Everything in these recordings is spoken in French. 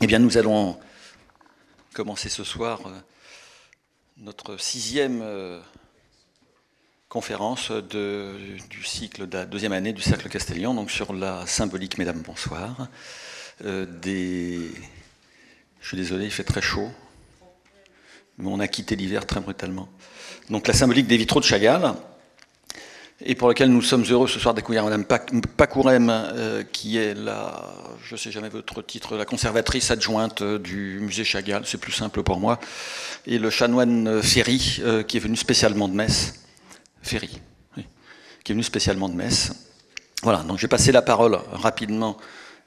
Eh bien, nous allons commencer ce soir euh, notre sixième euh, conférence de, du cycle de la deuxième année du Cercle Castellan, donc sur la symbolique, mesdames, bonsoir. Euh, des... Je suis désolé, il fait très chaud. Mais on a quitté l'hiver très brutalement. Donc la symbolique des vitraux de Chagall, et pour lequel nous sommes heureux ce soir d'accueillir Madame Pacourem, euh, qui est la, je sais jamais votre titre, la conservatrice adjointe euh, du musée Chagall, c'est plus simple pour moi, et le chanoine euh, Ferry, qui est venu spécialement de Metz. Ferry, oui, qui est venu spécialement de Metz. Voilà, donc j'ai passé la parole rapidement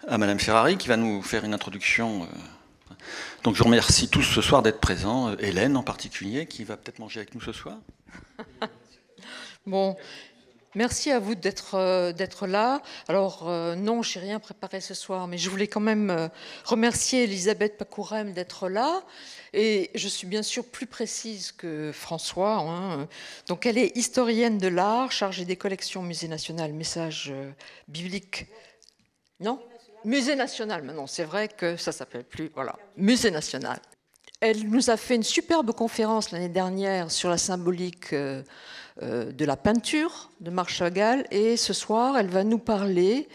à Madame Ferrari, qui va nous faire une introduction. Donc je remercie tous ce soir d'être présents, Hélène en particulier, qui va peut-être manger avec nous ce soir. bon, Merci à vous d'être euh, là. Alors euh, non, je n'ai rien préparé ce soir, mais je voulais quand même euh, remercier Elisabeth Pacourem d'être là. Et je suis bien sûr plus précise que François. Hein. Donc elle est historienne de l'art, chargée des collections Musée national, message biblique. Non Musée national, maintenant c'est vrai que ça s'appelle plus. Voilà, Musée national. Elle nous a fait une superbe conférence l'année dernière sur la symbolique. Euh, de la peinture de Marc Chagall et ce soir elle va nous parler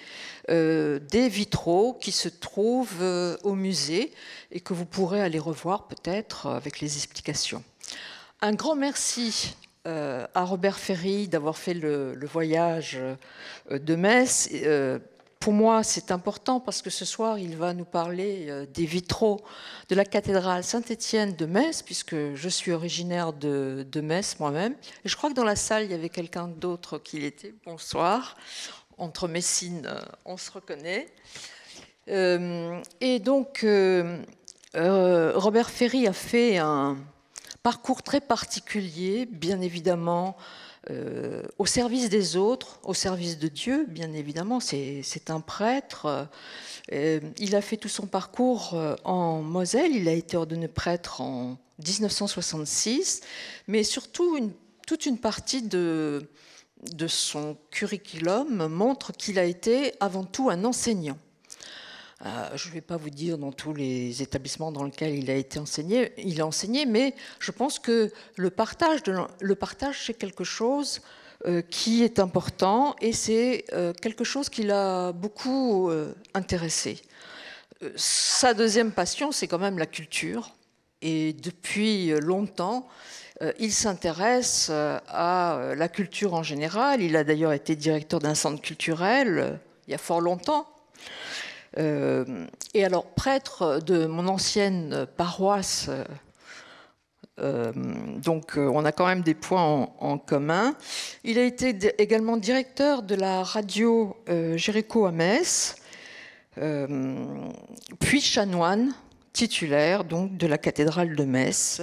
euh, des vitraux qui se trouvent euh, au musée et que vous pourrez aller revoir peut-être avec les explications. Un grand merci à Robert Ferry d'avoir fait le voyage de Metz pour moi, c'est important parce que ce soir, il va nous parler euh, des vitraux de la cathédrale Saint-Étienne de Metz, puisque je suis originaire de, Metz moi-même. je crois que dans la salle, il y avait quelqu'un d'autre qui l'était. Bonsoir. Entre Messine, euh, on se reconnaît. Euh, et donc, Robert Ferry a fait un parcours très particulier, bien évidemment euh, au service des autres, au service de Dieu, bien évidemment, c'est un prêtre. Euh, il a fait tout son parcours euh, en Moselle, il a été ordonné prêtre en 1966, mais surtout toute une partie de, de son curriculum montre qu'il a été avant tout un enseignant. Ah, je ne vais pas vous dire dans tous les établissements dans lesquels il a été enseigné, il a enseigné, mais je pense que le partage, le partage c'est quelque chose euh, qui est important et c'est euh, quelque chose qui l'a beaucoup euh, intéressé. Sa deuxième passion, c'est quand même la culture. Et depuis longtemps, il s'intéresse à la culture en général. Il a d'ailleurs été directeur d'un centre culturel il y a fort longtemps. Euh, et alors, prêtre de mon ancienne paroisse, euh, euh, donc on a quand même des points en, commun. Il a été également directeur de la radio Jéricho à Metz, puis chanoine titulaire donc de la cathédrale de Metz.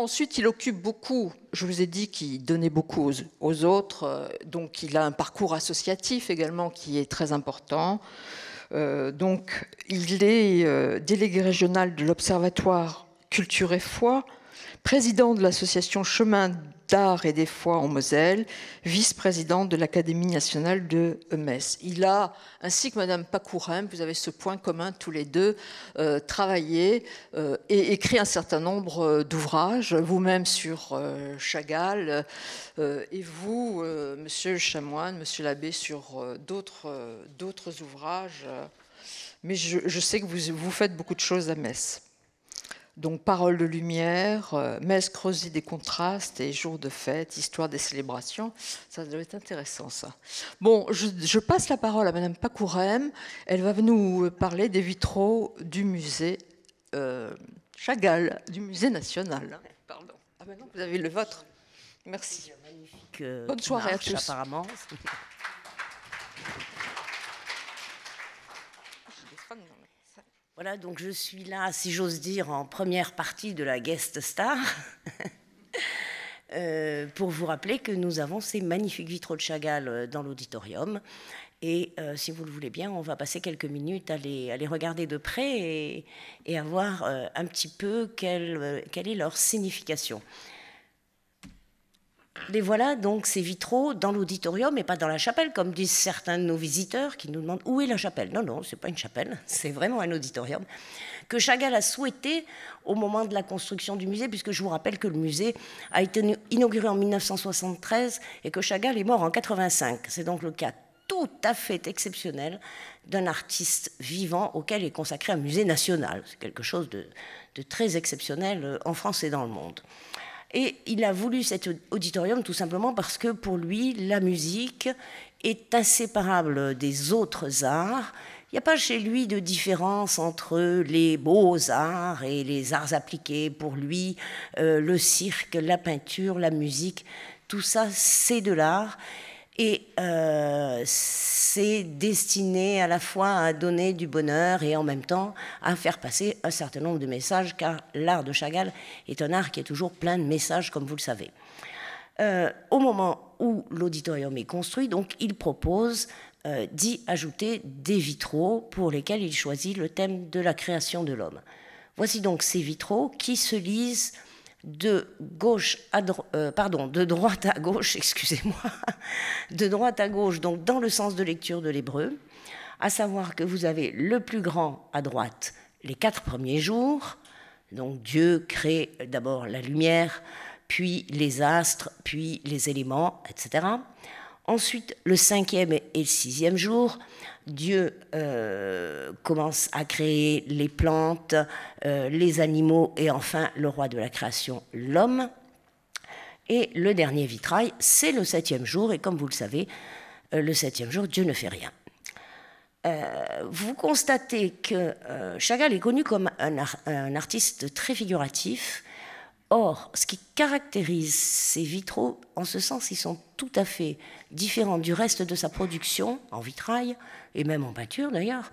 Ensuite, il occupe beaucoup, je vous ai dit qu'il donnait beaucoup aux, autres, euh, donc il a un parcours associatif également qui est très important. Euh, donc il est euh, délégué régional de l'Observatoire Culture et Foi, président de l'association Chemin d'art et des fois en Moselle, vice-président de l'Académie nationale de e Metz. Il a, ainsi que Madame Pacourin, vous avez ce point commun tous les deux, euh, travaillé euh, et écrit un certain nombre euh, d'ouvrages, vous-même sur Chagall, et vous, Monsieur le Chamoine, Monsieur l'abbé, sur d'autres ouvrages. mais je, je, sais que vous, vous faites beaucoup de choses à Metz. Donc parole de lumière, euh, messe creusée des contrastes et jours de fête, histoire des célébrations. Ça doit être intéressant ça. Bon, je, passe la parole à Madame Pacourem. Elle va nous parler des vitraux du musée euh, Chagall, du musée national. Pardon. Ah maintenant vous avez le vôtre. Merci. Euh, Bonne soirée à tous. Apparemment. Voilà, donc je suis là, si j'ose dire, en première partie de la guest star, euh, pour vous rappeler que nous avons ces magnifiques vitraux de Chagall euh, dans l'auditorium. Et euh, si vous le voulez bien, on va passer quelques minutes à les, regarder de près et, à voir un petit peu quelle est leur signification les voilà donc ces vitraux dans l'auditorium et pas dans la chapelle, comme disent certains de nos visiteurs qui nous demandent où est la chapelle. Non, non, ce n'est pas une chapelle, c'est vraiment un auditorium que Chagall a souhaité au moment de la construction du musée, puisque je vous rappelle que le musée a été inauguré en 1973 et que Chagall est mort en 85. C'est donc le cas tout à fait exceptionnel d'un artiste vivant auquel est consacré un musée national. C'est quelque chose de très exceptionnel euh, en France et dans le monde. Et il a voulu cet auditorium tout simplement parce que pour lui, la musique est inséparable des autres arts. Il n'y a pas chez lui de différence entre les beaux arts et les arts appliqués. Pour lui, euh, le cirque, la peinture, la musique, tout ça, c'est de l'art. Et euh, c'est destiné à la fois à donner du bonheur et en même temps à faire passer un certain nombre de messages, car l'art de Chagall est un art qui est toujours plein de messages, comme vous le savez. Euh, au moment où l'auditorium est construit, donc il propose euh, d'y ajouter des vitraux pour lesquels il choisit le thème de la création de l'homme. Voici donc ces vitraux qui se lisent de gauche à euh, pardon, de droite à gauche, excusez-moi, de droite à gauche, donc dans le sens de lecture de l'hébreu, à savoir que vous avez le plus grand à droite les quatre premiers jours, donc Dieu crée d'abord la lumière, puis les astres, puis les éléments, etc. Ensuite, le cinquième et le sixième jour, Dieu euh, commence à créer les plantes, euh, les animaux et enfin le roi de la création, l'homme. Et le dernier vitrail, c'est le septième jour. Et comme vous le savez, euh, le septième jour, Dieu ne fait rien. vous constatez que Chagall est connu comme un artiste très figuratif Or, ce qui caractérise ces vitraux, en ce sens, ils sont tout à fait différents du reste de sa production, en vitrail, et même en peinture d'ailleurs,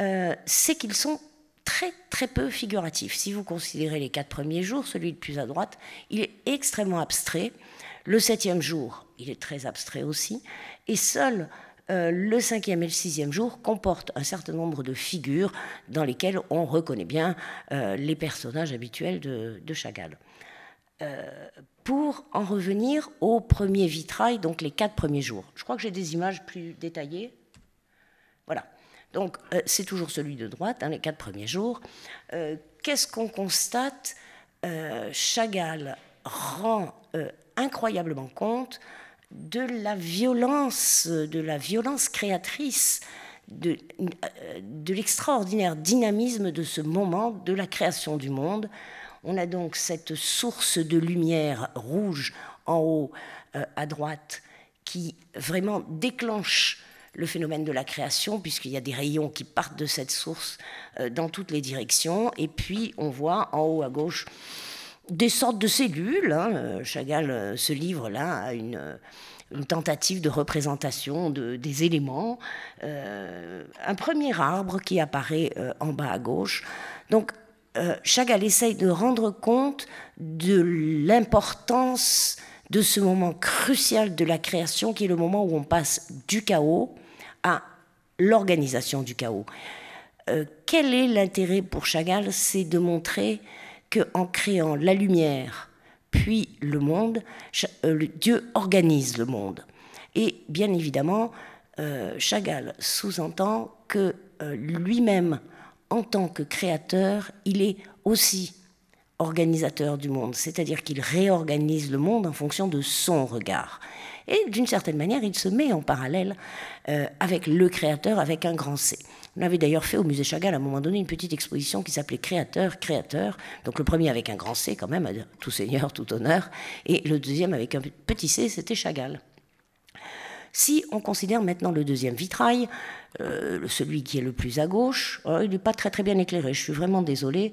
euh, c'est qu'ils sont très très peu figuratifs. Si vous considérez les quatre premiers jours, celui de plus à droite, il est extrêmement abstrait. Le septième jour, il est très abstrait aussi. Et seul euh, le cinquième et le sixième jour comportent un certain nombre de figures dans lesquelles on reconnaît bien euh, les personnages habituels de, Chagall. Euh, pour en revenir au premier vitrail, donc les quatre premiers jours. Je crois que j'ai des images plus détaillées. Voilà. Donc c'est toujours celui de droite, hein, les quatre premiers jours. Qu'est-ce qu'on constate Chagall rend incroyablement compte de la violence, de la violence créatrice, euh, de, l'extraordinaire dynamisme de ce moment de la création du monde. On a donc cette source de lumière rouge en haut euh, à droite qui vraiment déclenche le phénomène de la création, puisqu'il y a des rayons qui partent de cette source euh, dans toutes les directions. Et puis on voit en haut à gauche des sortes de cellules. Hein. Euh, Chagall, se euh, livre-là, à euh, une, tentative de représentation de, des éléments. un premier arbre qui apparaît en bas à gauche. Donc, Chagall essaye de rendre compte de l'importance de ce moment crucial de la création, qui est le moment où on passe du chaos à l'organisation du chaos. quel est l'intérêt pour Chagall C'est de montrer qu'en créant la lumière, puis le monde, euh, Dieu organise le monde. Et bien évidemment, euh, Chagall sous-entend que euh, lui-même, en tant que créateur, il est aussi organisateur du monde, c'est-à-dire qu'il réorganise le monde en fonction de son regard. Et d'une certaine manière, il se met en parallèle avec le créateur, avec un grand C. On avait d'ailleurs fait au musée Chagall à un moment donné une petite exposition qui s'appelait Créateur, Créateur. Donc le premier avec un grand C quand même, tout seigneur, tout honneur. Et le deuxième avec un petit C, c'était Chagall. Si on considère maintenant le deuxième vitrail, euh, celui qui est le plus à gauche, oh, il n'est pas très très bien éclairé, je suis vraiment désolée.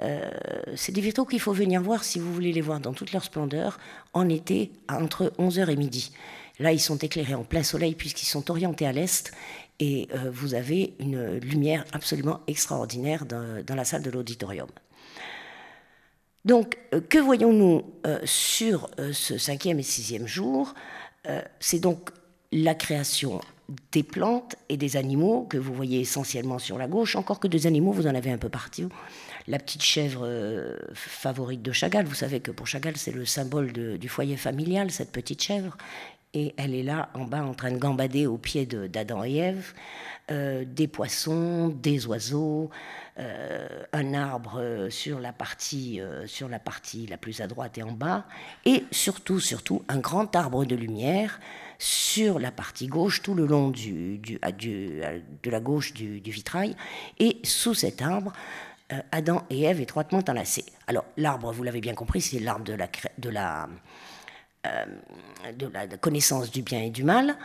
Euh, c'est des vitraux qu'il faut venir voir si vous voulez les voir dans toute leur splendeur en été entre 11h et midi. Là, ils sont éclairés en plein soleil puisqu'ils sont orientés à l'est et euh, vous avez une lumière absolument extraordinaire dans, la salle de l'auditorium. Donc, euh, que voyons-nous euh, sur ce cinquième et sixième jour C'est donc la création des plantes et des animaux que vous voyez essentiellement sur la gauche, encore que des animaux, vous en avez un peu partout. La petite chèvre favorite de Chagall, vous savez que pour Chagall, c'est le symbole du foyer familial, cette petite chèvre et elle est là en bas en train de gambader au pied d'Adam et Ève, euh, des poissons, des oiseaux, euh, un arbre euh, sur la, partie, sur la partie la plus à droite et en bas, et surtout, surtout, un grand arbre de lumière sur la partie gauche, tout le long du, de la gauche du, vitrail, et sous cet arbre, Adam et Ève étroitement enlacés. Alors, l'arbre, vous l'avez bien compris, c'est l'arbre de la, de la euh, de la connaissance du bien et du mal,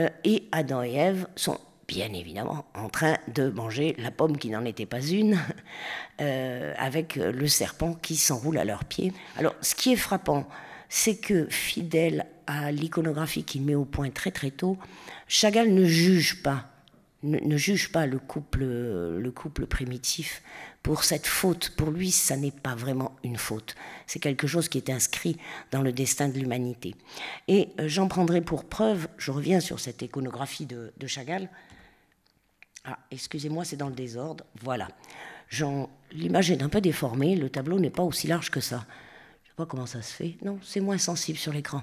euh, et Adam et Ève sont bien évidemment en train de manger la pomme qui n'en était pas une, euh, avec le serpent qui s'enroule à leurs pieds. Alors ce qui est frappant, c'est que fidèle à l'iconographie qu'il met au point très très tôt, Chagall ne juge pas, ne, juge pas le couple, le couple primitif pour cette faute, pour lui, ça n'est pas vraiment une faute. C'est quelque chose qui est inscrit dans le destin de l'humanité. Et euh, j'en prendrai pour preuve, je reviens sur cette iconographie de, Chagall. Ah, excusez-moi, c'est dans le désordre. Voilà. L'image est un peu déformée, le tableau n'est pas aussi large que ça. Je ne sais pas comment ça se fait. Non, c'est moins sensible sur l'écran.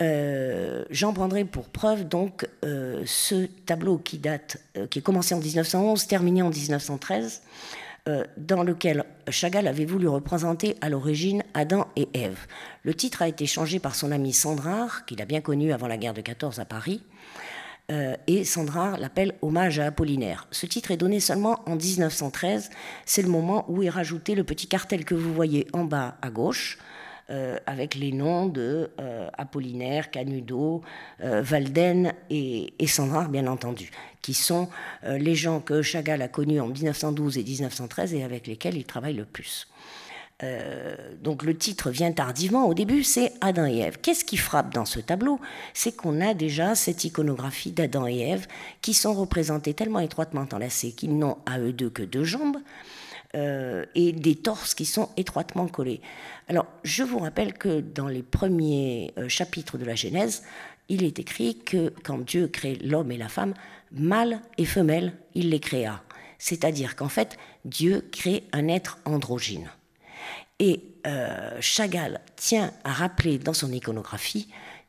Euh, j'en prendrai pour preuve donc euh, ce tableau qui date, qui est commencé en 1911, terminé en 1913, euh, dans lequel Chagall avait voulu représenter à l'origine Adam et Ève. Le titre a été changé par son ami Sandrard, qu'il a bien connu avant la guerre de 14 à Paris, euh, et Sandrard l'appelle Hommage à Apollinaire. Ce titre est donné seulement en 1913, c'est le moment où est rajouté le petit cartel que vous voyez en bas à gauche, euh, avec les noms de Apollinaire, Canudo, Valden et, et Sandrard, bien entendu qui sont euh, les gens que Chagall a connus en 1912 et 1913 et avec lesquels il travaille le plus. Euh, donc le titre vient tardivement. Au début, c'est Adam et Ève. Qu'est-ce qui frappe dans ce tableau C'est qu'on a déjà cette iconographie d'Adam et Ève qui sont représentés tellement étroitement enlacés qu'ils n'ont à eux deux que deux jambes euh, et des torses qui sont étroitement collés. Alors, je vous rappelle que dans les premiers chapitres de la Genèse, il est écrit que quand Dieu crée l'homme et la femme, mâle et femelle, il les créa. C'est-à-dire qu'en fait, Dieu crée un être androgyne. Et euh, Chagall tient à rappeler dans son iconographie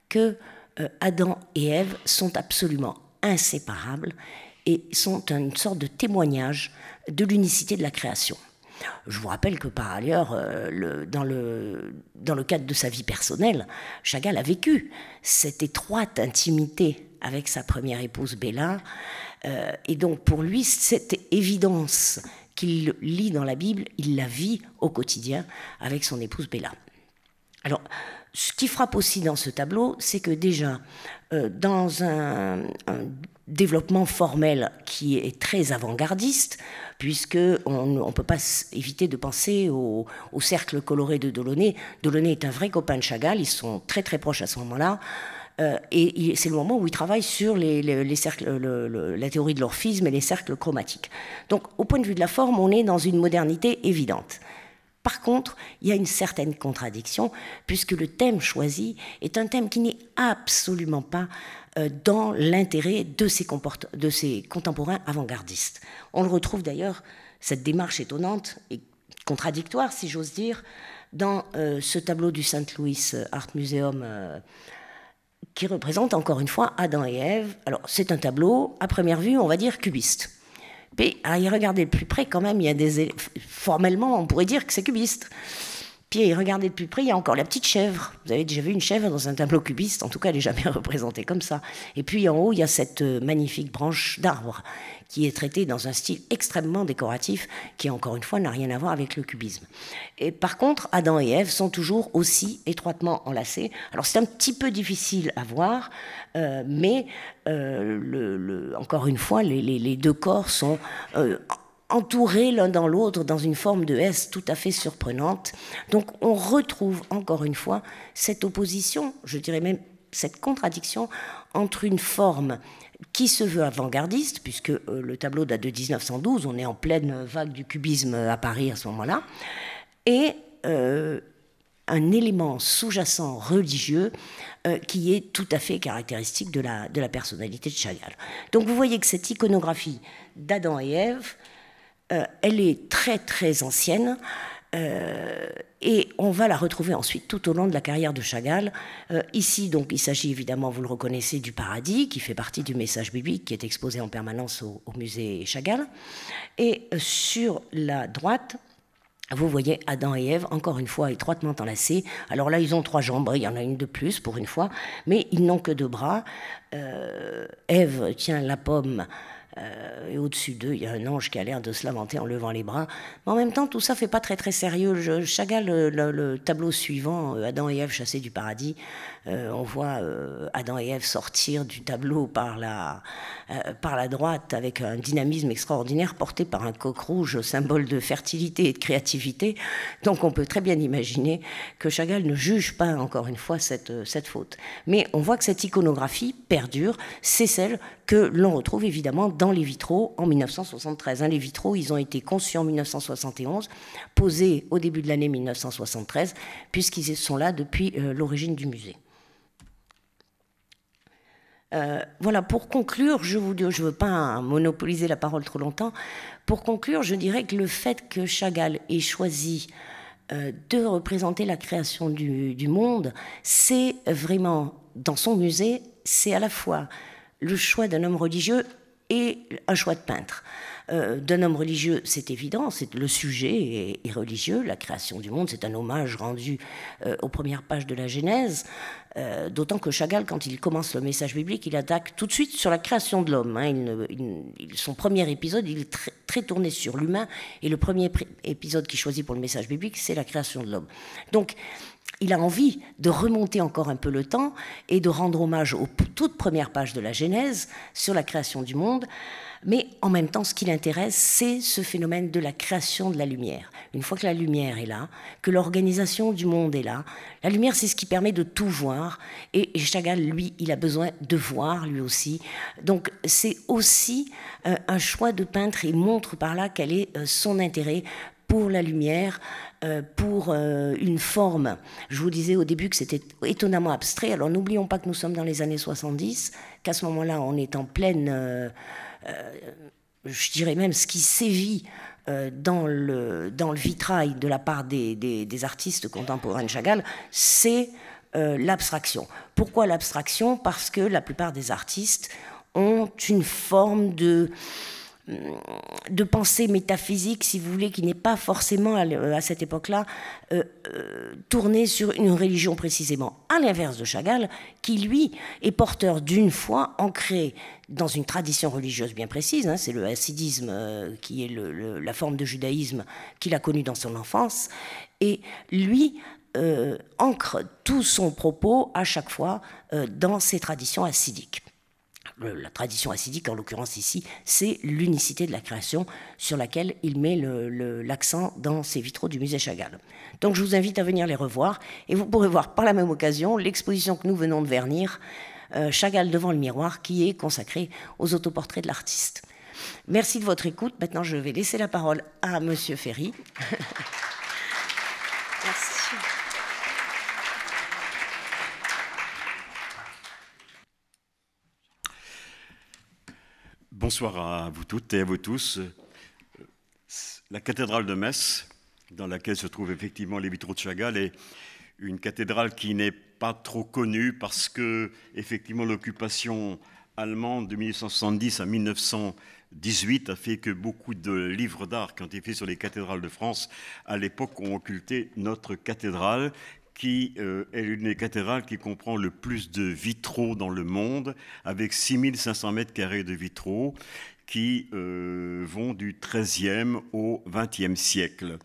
que euh, Adam et Ève sont absolument inséparables et sont une sorte de témoignage de l'unicité de la création. Je vous rappelle que par ailleurs, euh, dans, le, dans le cadre de sa vie personnelle, Chagall a vécu cette étroite intimité avec sa première épouse Bella, euh, et donc pour lui, cette évidence qu'il lit dans la Bible, il la vit au quotidien avec son épouse Bella. Alors, ce qui frappe aussi dans ce tableau, c'est que déjà, euh, dans un, développement formel qui est très avant-gardiste, puisque on ne peut pas éviter de penser au, au cercle coloré de Delaunay. Delaunay est un vrai copain de Chagall, ils sont très très proches à ce moment-là. Euh, et c'est le moment où il travaille sur les, cercles, la théorie de l'orphisme et les cercles chromatiques. Donc, au point de vue de la forme, on est dans une modernité évidente. Par contre, il y a une certaine contradiction, puisque le thème choisi est un thème qui n'est absolument pas euh, dans l'intérêt de, de, ses contemporains avant-gardistes. On le retrouve d'ailleurs, cette démarche étonnante et contradictoire, si j'ose dire, dans euh, ce tableau du saint Louis Art Museum qui représente encore une fois Adam et Ève. Alors c'est un tableau, à première vue, on va dire cubiste. mais à y regarder plus près, quand même, il y a des formellement, on pourrait dire que c'est cubiste. Puis regardez de plus près, il y a encore la petite chèvre. Vous avez déjà vu une chèvre dans un tableau cubiste, en tout cas elle n'est jamais représentée comme ça. Et puis en haut, il y a cette euh, magnifique branche d'arbre qui est traitée dans un style extrêmement décoratif qui, encore une fois, n'a rien à voir avec le cubisme. Et par contre, Adam et Ève sont toujours aussi étroitement enlacés. Alors c'est un petit peu difficile à voir, euh, mais euh, le, encore une fois, les, deux corps sont... Euh, entourés l'un dans l'autre dans une forme de S tout à fait surprenante. Donc on retrouve encore une fois cette opposition, je dirais même cette contradiction entre une forme qui se veut avant-gardiste, puisque euh, le tableau date de 1912, on est en pleine vague du cubisme à Paris à ce moment-là, et euh, un élément sous-jacent religieux euh, qui est tout à fait caractéristique de la, de la personnalité de Chagall. Donc vous voyez que cette iconographie d'Adam et Ève, euh, elle est très très ancienne. Euh, et on va la retrouver ensuite tout au long de la carrière de Chagall. Euh, ici, donc, il s'agit évidemment, vous le reconnaissez, du paradis, qui fait partie du message biblique qui est exposé en permanence au, musée Chagall. Et sur la droite, vous voyez Adam et Ève, encore une fois, étroitement enlacés. Alors là, ils ont trois jambes, il y en a une de plus pour une fois, mais ils n'ont que deux bras. Ève tient la pomme euh, et au-dessus d'eux, il y a un ange qui a l'air de se lamenter en levant les bras. Mais en même temps, tout ça fait pas très très sérieux. Je, Chagall, le, le tableau suivant, euh, Adam et Ève chassés du paradis, euh, on voit euh, Adam et Ève sortir du tableau euh, par la, droite avec un dynamisme extraordinaire porté par un coq rouge, symbole de fertilité et de créativité. Donc on peut très bien imaginer que Chagall ne juge pas encore une fois cette, faute. Mais on voit que cette iconographie perdure, c'est celle que l'on retrouve évidemment dans les vitraux en 1973. Hein, les vitraux, ils ont été conçus en 1971, posés au début de l'année 1973, puisqu'ils sont là depuis l'origine du musée. Euh, voilà, pour conclure, je ne je veux pas monopoliser la parole trop longtemps. Pour conclure, je dirais que le fait que Chagall ait choisi euh, de représenter la création du, du monde, c'est vraiment, dans son musée, c'est à la fois le choix d'un homme religieux et un choix de peintre. Euh, d'un homme religieux, c'est évident, c'est le sujet est, religieux, la création du monde, c'est un hommage rendu euh, aux premières pages de la Genèse, euh, d'autant que Chagall, quand il commence le message biblique, il attaque tout de suite sur la création de l'homme. Hein. son premier épisode, il est très, très tourné sur l'humain, et le premier épisode qu'il choisit pour le message biblique, c'est la création de l'homme. Donc, il a envie de remonter encore un peu le temps et de rendre hommage aux toutes premières pages de la Genèse sur la création du monde. Mais en même temps, ce qui l'intéresse, c'est ce phénomène de la création de la lumière. Une fois que la lumière est là, que l'organisation du monde est là, la lumière, c'est ce qui permet de tout voir. Et Chagall, lui, il a besoin de voir, lui aussi. Donc, c'est aussi euh, un choix de peintre. et montre par là quel est euh, son intérêt pour la lumière, euh, pour une forme. Je vous disais au début que c'était étonnamment abstrait. Alors n'oublions pas que nous sommes dans les années 70, qu'à ce moment-là, on est en pleine... Euh, je dirais même ce qui sévit euh, dans le, dans le vitrail de la part des, des artistes contemporains de Chagall, c'est euh, l'abstraction. Pourquoi l'abstraction Parce que la plupart des artistes ont une forme de de pensée métaphysique, si vous voulez, qui n'est pas forcément à cette époque-là euh, euh, tournée sur une religion précisément, à l'inverse de Chagall, qui lui est porteur d'une foi ancrée dans une tradition religieuse bien précise, hein, c'est le hassidisme euh, qui est la forme de judaïsme qu'il a connue dans son enfance, et lui ancre tout son propos à chaque fois dans ces traditions hassidiques. Euh, la tradition assidique, en l'occurrence ici, c'est l'unicité de la création sur laquelle il met l'accent dans ses vitraux du musée Chagall. Donc je vous invite à venir les revoir et vous pourrez voir par la même occasion l'exposition que nous venons de vernir, euh, Chagall devant le miroir, qui est consacrée aux autoportraits de l'artiste. Merci de votre écoute. Maintenant, je vais laisser la parole à Monsieur Ferry. Merci. Bonsoir à vous toutes et à vous tous. Euh, la cathédrale de Metz, dans laquelle se trouvent effectivement les vitraux de Chagall, est une cathédrale qui n'est pas trop connue parce que, effectivement, l'occupation allemande de 1970 à 1918 a fait que beaucoup de livres d'art qui ont été sur les cathédrales de France à l'époque ont occulté notre cathédrale qui euh, est l'une des cathédrales qui comprend le plus de vitraux dans le monde, avec 6500 mètres carrés de vitraux qui euh, vont du 13 au XXe siècle.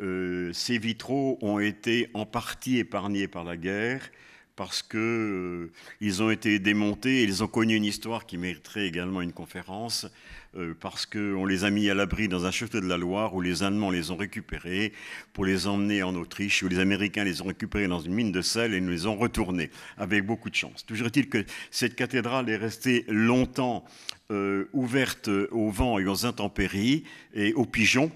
Euh, ces vitraux ont été en partie épargnés par la guerre parce qu'ils ont été démontés et ils ont connu une histoire qui mériterait également une conférence euh, parce qu'on les a mis à l'abri dans un château de la Loire où les Allemands les ont récupérés pour les emmener en Autriche, où les Américains les ont récupérés dans une mine de sel et nous les ont retournés avec beaucoup de chance. Toujours est-il que cette cathédrale est restée longtemps euh, ouverte au vents et aux intempéries et aux pigeons.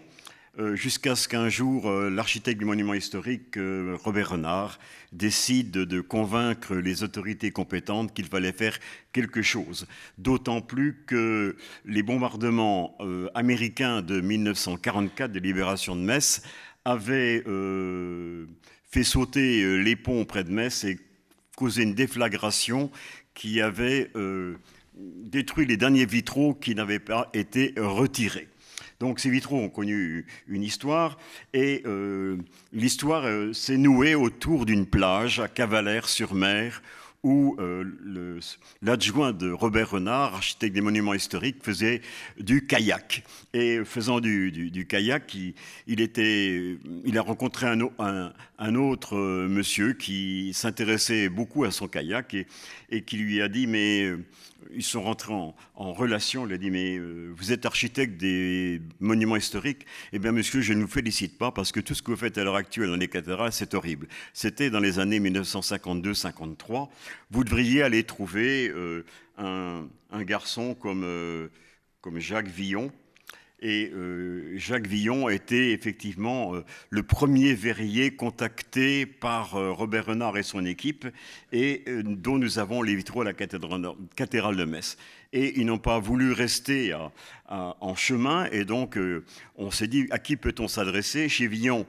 Euh, jusqu'à ce qu'un jour euh, l'architecte du monument historique, euh, Robert Renard, décide de convaincre les autorités compétentes qu'il fallait faire quelque chose. D'autant plus que les bombardements américains de 1944 de libération de Metz avaient fait sauter les ponts près de Metz et causé une déflagration qui avait détruit les derniers vitraux qui n'avaient pas été retirés. Donc ces vitraux ont connu une histoire et euh, l'histoire euh, s'est nouée autour d'une plage à Cavalère-sur-Mer où euh, l'adjoint de Robert Renard, architecte des monuments historiques, faisait du kayak. Et faisant du, kayak, il, était, il a rencontré un, autre euh, monsieur qui s'intéressait beaucoup à son kayak et, qui lui a dit, mais euh, ils sont rentrés en, relation, il a dit, mais vous êtes architecte des monuments historiques, eh bien monsieur, je ne vous félicite pas parce que tout ce que vous faites à l'heure actuelle dans les cathédrales, c'est horrible. C'était dans les années 1952-53 vous devriez aller trouver euh, un, garçon comme, euh, comme Jacques Villon. Et euh, Jacques Villon était effectivement le premier verrier contacté par Robert Renard et son équipe, et dont nous avons les vitraux à la cathédrale de Metz. Et ils n'ont pas voulu rester en chemin, et donc on s'est dit à qui peut-on s'adresser Chez Villon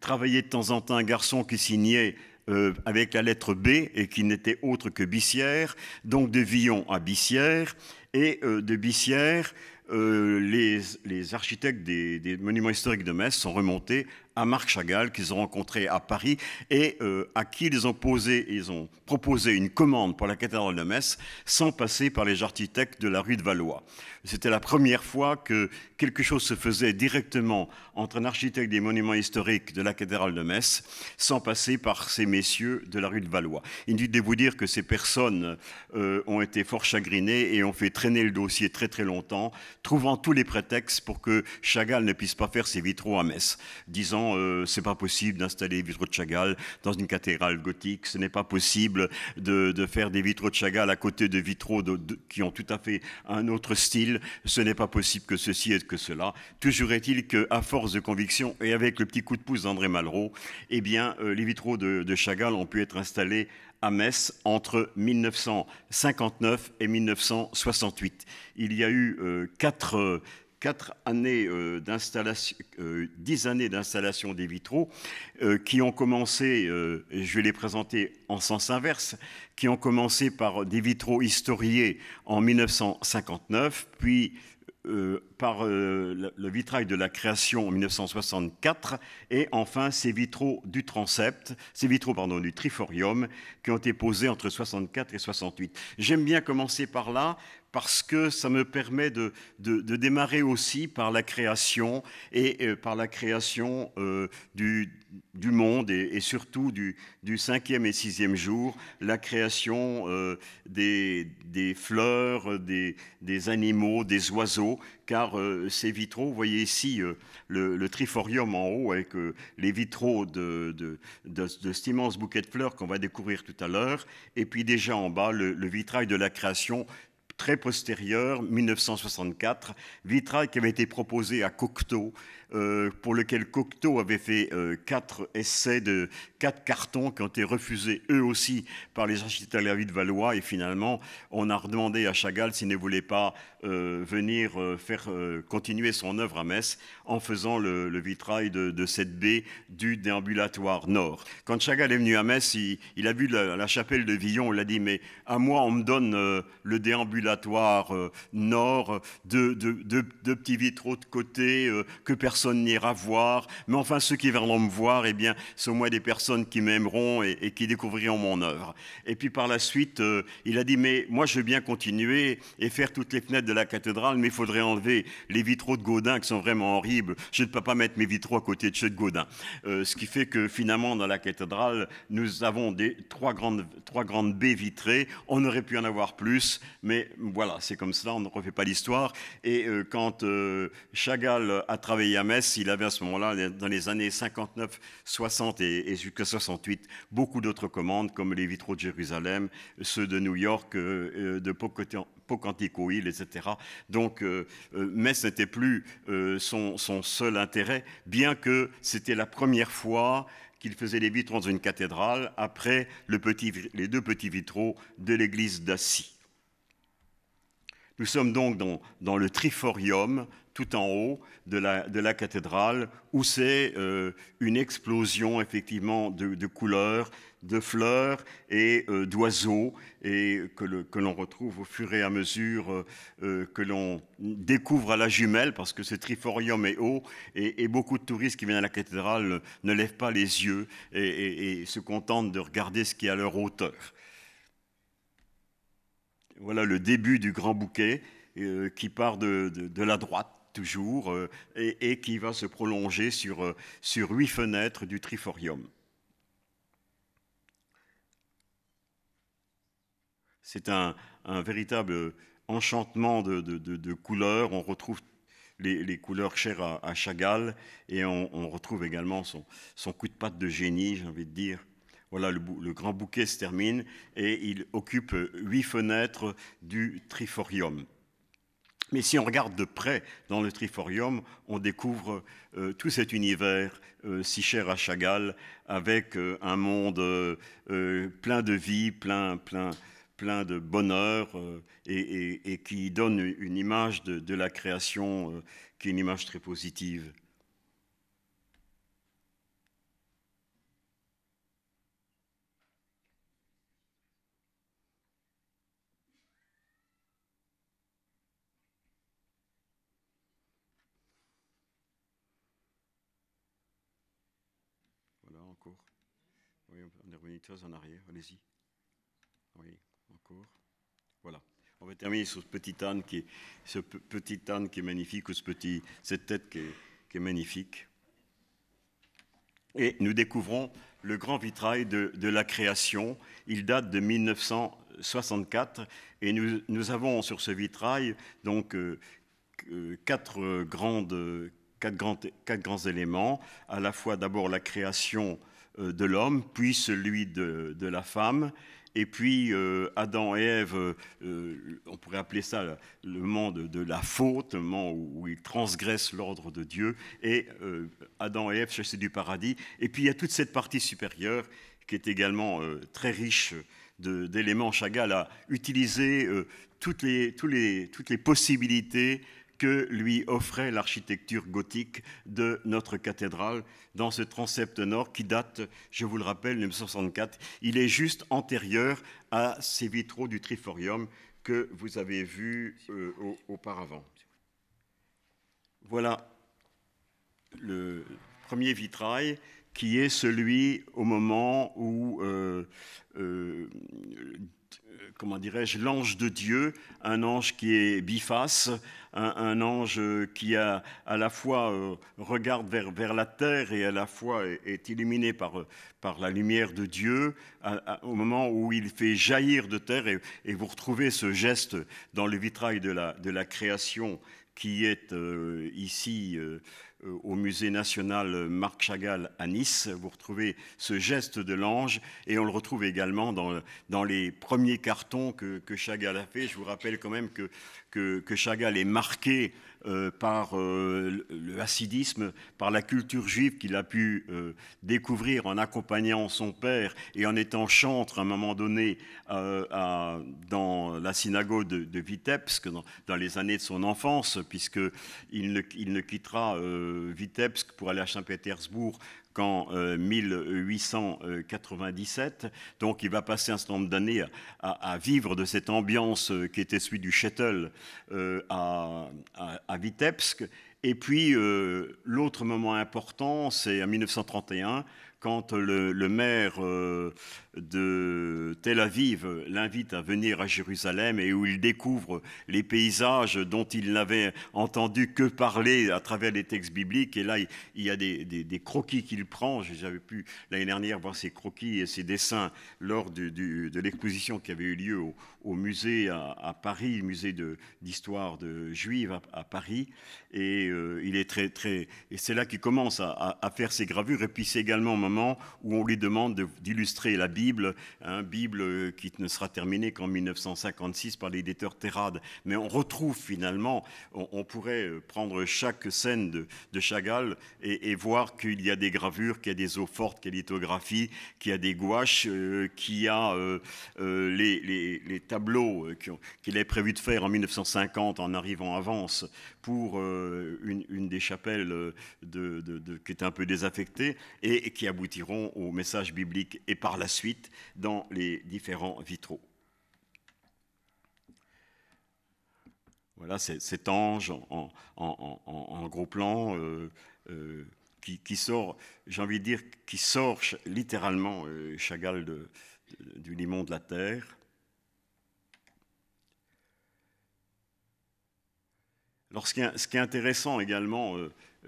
travaillait de temps en temps un garçon qui signait euh, avec la lettre B et qui n'était autre que Bissière, donc de Villon à Bissière, et euh, de Bissière, euh, les, architectes des, monuments historiques de Metz sont remontés à Marc Chagall, qu'ils ont rencontré à Paris et euh, à qui ils ont posé, ils ont proposé une commande pour la cathédrale de Metz sans passer par les architectes de la rue de Valois. C'était la première fois que quelque chose se faisait directement entre un architecte des monuments historiques de la cathédrale de Metz sans passer par ces messieurs de la rue de Valois. Inutile de vous dire que ces personnes euh, ont été fort chagrinées et ont fait traîner le dossier très très longtemps, trouvant tous les prétextes pour que Chagall ne puisse pas faire ses vitraux à Metz, disant euh, c'est pas possible d'installer des vitraux de Chagall dans une cathédrale gothique, ce n'est pas possible de, faire des vitraux de Chagall à côté de vitraux qui ont tout à fait un autre style, ce n'est pas possible que ceci et que cela. Toujours est-il qu'à force de conviction et avec le petit coup de pouce d'André Malraux, eh bien, euh, les vitraux de Chagall ont pu être installés à Metz entre 1959 et 1968. Il y a eu euh, quatre, quatre années euh, d'installation, euh, dix années d'installation des vitraux euh, qui ont commencé, je vais les présenter en sens inverse, qui ont commencé par des vitraux historiés en 1959, puis euh, par euh, le vitrail de la création en 1964 et enfin ces vitraux du transept, ces vitraux pardon, du triforium qui ont été posés entre 64 et 68. J'aime bien commencer par là parce que ça me permet de, démarrer aussi par la création et euh, par la création du du monde et, surtout du, cinquième et sixième jour, la création euh, des, fleurs, des, animaux, des oiseaux, car euh, ces vitraux, vous voyez ici euh, le, triforium en haut avec les vitraux de, de, cet immense bouquet de fleurs qu'on va découvrir tout à l'heure, et puis déjà en bas le, vitrail de la création très postérieure, 1964, vitrail qui avait été proposé à Cocteau euh, pour lequel Cocteau avait fait euh, quatre essais de quatre cartons qui ont été refusés eux aussi par les architectes à la ville de Valois. Et finalement, on a demandé à Chagall s'il ne voulait pas euh, venir faire continuer son œuvre à Metz en faisant le, vitrail de, cette baie du déambulatoire nord. Quand Chagall est venu à Metz, il, a vu la, chapelle de Villon. Il a dit Mais à moi, on me donne le déambulatoire nord, deux de, de, petits vitraux de côté que personne personne n'ira voir, mais enfin ceux qui verront me voir, eh bien, sont moi des personnes qui m'aimeront et, qui découvriront mon œuvre. Et puis par la suite, euh, il a dit, mais moi je veux bien continuer et faire toutes les fenêtres de la cathédrale, mais il faudrait enlever les vitraux de Gaudin qui sont vraiment horribles. Je ne peux pas mettre mes vitraux à côté de ceux de Gaudin. Euh, ce qui fait que finalement, dans la cathédrale, nous avons des, trois, grandes, trois grandes baies vitrées. On aurait pu en avoir plus, mais voilà, c'est comme cela, on ne refait pas l'histoire. Et euh, quand Chagall a travaillé à Metz, il avait à ce moment-là, dans les années 59, 60 et, jusqu'à 68, beaucoup d'autres commandes, comme les vitraux de Jérusalem, ceux de New York, euh, euh, de Pocantico Hill, etc. Donc euh, Metz n'était plus son, seul intérêt, bien que c'était la première fois qu'il faisait les vitraux dans une cathédrale après le les deux petits vitraux de l'église d'Assis. Nous sommes donc dans, dans, le triforium tout en haut de la, cathédrale, où c'est euh, une explosion effectivement de, couleurs, de fleurs et euh, d'oiseaux, et que l'on retrouve au fur et à mesure euh, que l'on découvre à la jumelle, parce que ce triforium est haut, et, beaucoup de touristes qui viennent à la cathédrale ne lèvent pas les yeux et, se contentent de regarder ce qui est à leur hauteur. Voilà le début du grand bouquet qui part de la droite toujours euh, et, qui va se prolonger sur, euh, sur huit fenêtres du triforium. C'est un, véritable enchantement de, couleurs. On retrouve les, couleurs chères à, Chagall et on, retrouve également son, coup de patte de génie, j'ai envie de dire. Voilà, le, le, grand bouquet se termine et il occupe huit fenêtres du triforium. Mais si on regarde de près dans le Triforium, on découvre euh, tout cet univers euh, si cher à Chagall, avec euh, un monde plein de vie, plein, plein, plein de bonheur, et, qui donne une image de, de la création qui est une image très positive. en arrière Allez-y. Oui, encore. Voilà. On va terminer sur ce petit âne qui est, ce petit âne qui est magnifique, ou ce petit, cette tête qui est, magnifique. Et nous découvrons le grand vitrail de, la création. Il date de 1964 et nous, nous avons sur ce vitrail donc euh, euh, euh, quatre, grandes, quatre, grands, quatre, grands éléments, à la fois d'abord la création euh, de l'homme, puis celui de, la femme. Et puis euh, Adam et Ève, euh, on pourrait appeler ça le monde de, la faute, le moment où, ils transgressent l'ordre de Dieu. Et Adam et Ève chassés du paradis. Et puis il y a toute cette partie supérieure qui est également très riche d'éléments. Chagall a utilisé toutes toutes les, toutes les possibilités que lui offrait l'architecture gothique de notre cathédrale dans ce transept nord qui date, je vous le rappelle, de 1964. Il est juste antérieur à ces vitraux du Triforium que vous avez vus euh, auparavant. Voilà le premier vitrail qui est celui au moment où euh, euh, euh, comment dirais-je, l'ange de Dieu, un ange qui est biface, un, ange euh, qui a, à la fois euh, regarde vers, la terre et à la fois est, illuminé par, la lumière de Dieu, au moment où il fait jaillir de terre, et, vous retrouvez ce geste dans le vitrail de la, création qui est ici. Euh, au musée national Marc Chagall à Nice. Vous retrouvez ce geste de l'ange et on le retrouve également dans, dans les premiers cartons que, que, Chagall a fait. Je vous rappelle quand même que, que, que Chagall est marqué euh, par euh, le hasidisme, par la culture juive qu'il a pu euh, découvrir en accompagnant son père et en étant chantre à un moment donné dans la synagogue de, Vitebsk, dans, les années de son enfance, puisqu'il il ne quittera Vitebsk pour aller à Saint-Pétersbourg qu'en 1897. Euh, Donc il va passer un certain nombre d'années à, vivre de cette ambiance euh, qui était celui du Shuttle euh, à Vitebsk. Et puis l'autre moment important, c'est en 1931 quand le, maire euh, de Tel Aviv l'invite à venir à Jérusalem et où il découvre les paysages dont il n'avait entendu que parler à travers les textes bibliques. Et là, il, y a des, croquis qu'il prend. J'avais pu l'année dernière voir ces croquis et ces dessins lors de l'exposition qui avait eu lieu au, musée à, Paris, musée d'histoire juive à, à, Paris. Et euh, il est très, très. Et c'est là qu'il commence à, à, faire ses gravures. Et puis c'est également au où on lui demande d'illustrer la Bible, hein, Bible euh, qui ne sera terminée qu'en 1956 par l'éditeur Terrade. Mais on retrouve finalement, on, pourrait euh, prendre chaque scène de, Chagall et, voir qu'il y a des gravures, qu'il y a des eaux fortes, qu'il y a des lithographies, qu'il y a des gouaches, euh, qu'il y a les, tableaux qu'il avait prévu de faire en 1950 en arrivant à Vence pour une, des chapelles de, de, qui est un peu désaffectée et, qui qui aboutit au message biblique et par la suite dans les différents vitraux. Voilà cet ange en, gros plan euh, euh, qui, sort, j'ai envie de dire, qui sort littéralement euh, Chagall du limon de la terre. Alors ce qui est, ce qui est intéressant également,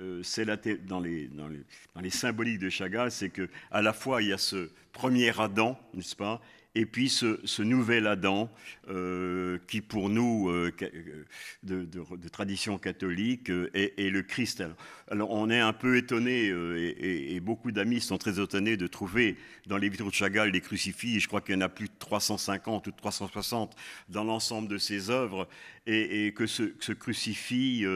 euh, c'est dans, les, dans, les, dans les symboliques de Chagall, c'est que à la fois il y a ce, premier Adam, n'est-ce pas et puis ce, nouvel Adam, euh, qui pour nous, euh, euh, de, tradition catholique, est, le Christ. Alors, on est un peu étonné, et, beaucoup d'amis sont très étonnés de trouver dans les vitraux de Chagall des crucifix, je crois qu'il y en a plus de 350 ou 360 dans l'ensemble de ses œuvres, et, que ce, crucifix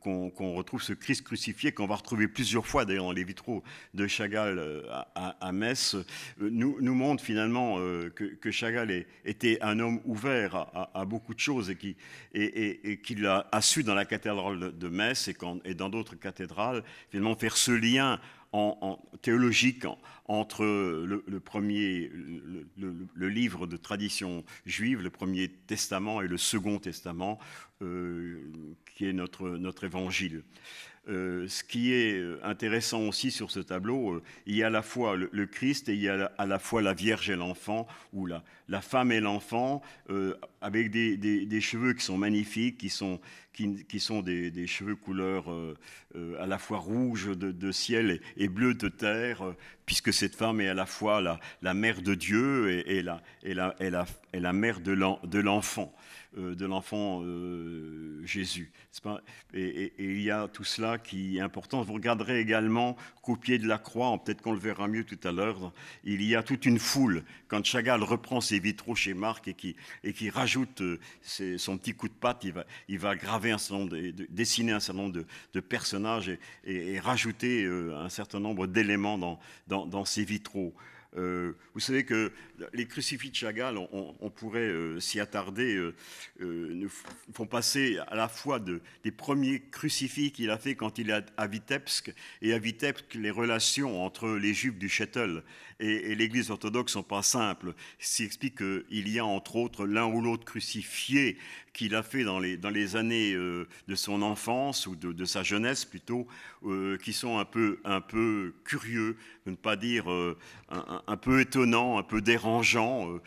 qu'on retrouve ce Christ crucifié, qu'on va retrouver plusieurs fois d'ailleurs dans les vitraux de Chagall à Metz, euh, nous, montre finalement euh, que, Chagall était un homme ouvert à, beaucoup de choses et qui et, qu'il a, su dans la cathédrale de Metz et, dans d'autres cathédrales finalement faire ce lien théologique entre le, premier, livre de tradition juive, le premier testament et le second testament, euh, qui est notre, notre évangile. Euh, ce qui est euh, intéressant aussi sur ce tableau, euh, il y a à la fois le, Christ et il y a à la fois la Vierge et l'enfant, ou la, femme et l'enfant, avec des, cheveux qui sont magnifiques, qui sont, des, cheveux couleur à la fois rouge de, ciel et, bleu de terre, puisque cette femme est à la fois la, mère de Dieu et la, mère de l'enfant. Euh, de l'enfant euh, Jésus. et, il y a tout cela qui est important. Vous regarderez également qu'au pied de la croix, peut-être qu'on le verra mieux tout à l'heure, il y a toute une foule quand Chagall reprend ses vitraux chez Marc et qui, rajoute euh, son petit coup de patte, il va, graver un certain de, dessiner un certain nombre de, personnages et, rajouter un certain nombre d'éléments dans ses vitraux. Euh, vous savez que les crucifix de Chagall, on, pourrait euh, s'y attarder, euh, nous font passer à la fois des premiers crucifix qu'il a fait quand il est à, Vitebsk, et à Vitebsk les relations entre les jupes du Châtel et, l'Église orthodoxe sont pas simples. Il qu'il y a entre autres l'un ou l'autre crucifié qu'il a fait dans les, dans les années euh, de son enfance ou de, sa jeunesse plutôt, euh, qui sont un peu, un peu curieux, ne pas dire euh, un, peu étonnant, un peu dérangeant,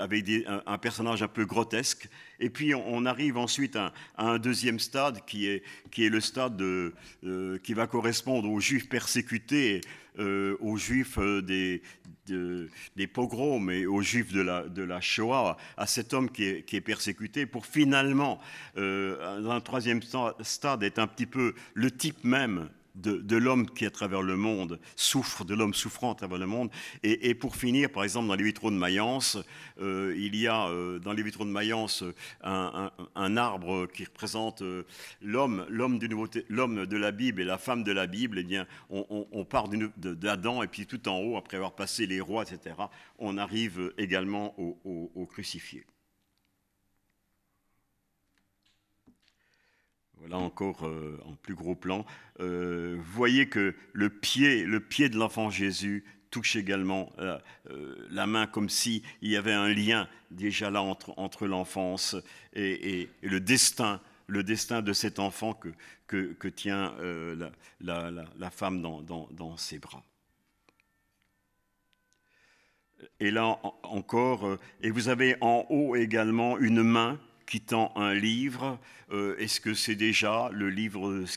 avec un, personnage un peu grotesque. Et puis on, arrive ensuite à, un deuxième stade qui est, qui est le stade qui va correspondre aux juifs persécutés. Euh, aux Juifs euh, des, pogroms et aux Juifs de la, Shoah, à cet homme qui est, persécuté, pour finalement, euh, dans un troisième stade, être un petit peu le type même de, l'homme qui, à travers le monde, souffre, de l'homme souffrant à travers le monde. Et, pour finir, par exemple, dans les vitraux de Mayence, euh, il y a euh, dans les vitraux de Mayence un, arbre qui représente euh, l'homme, l'homme, de la Bible et la femme de la Bible. Eh bien, on, part d'Adam et puis tout en haut, après avoir passé les rois, etc., on arrive également au crucifié. Voilà encore euh, en plus gros plan. Euh, voyez que le pied, le pied de l'enfant Jésus touche également euh, euh, la main, comme s'il il y avait un lien déjà là entre, l'enfance et, le destin, le destin de cet enfant que, que, tient la, femme dans, dans ses bras. Et là encore, et vous avez en haut également une main qui un livre, euh, est-ce que c'est déjà le livre de ce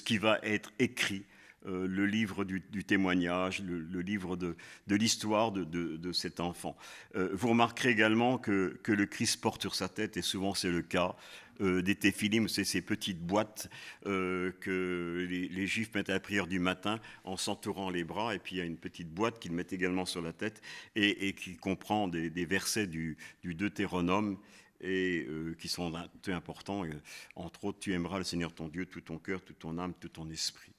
qui va être écrit euh, le livre du, témoignage, le, livre de, l'histoire de, cet enfant. Euh, vous remarquerez également que, le Christ porte sur sa tête, et souvent c'est le cas, euh, des téphilim, c'est ces petites boîtes que les, juifs mettent à la prière du matin en s'entourant les bras, et puis il y a une petite boîte qu'ils mettent également sur la tête et, qui comprend des, versets du, Deutéronome et qui sont très importants, entre autres, tu aimeras le Seigneur ton Dieu, tout ton cœur, tout ton âme, tout ton esprit.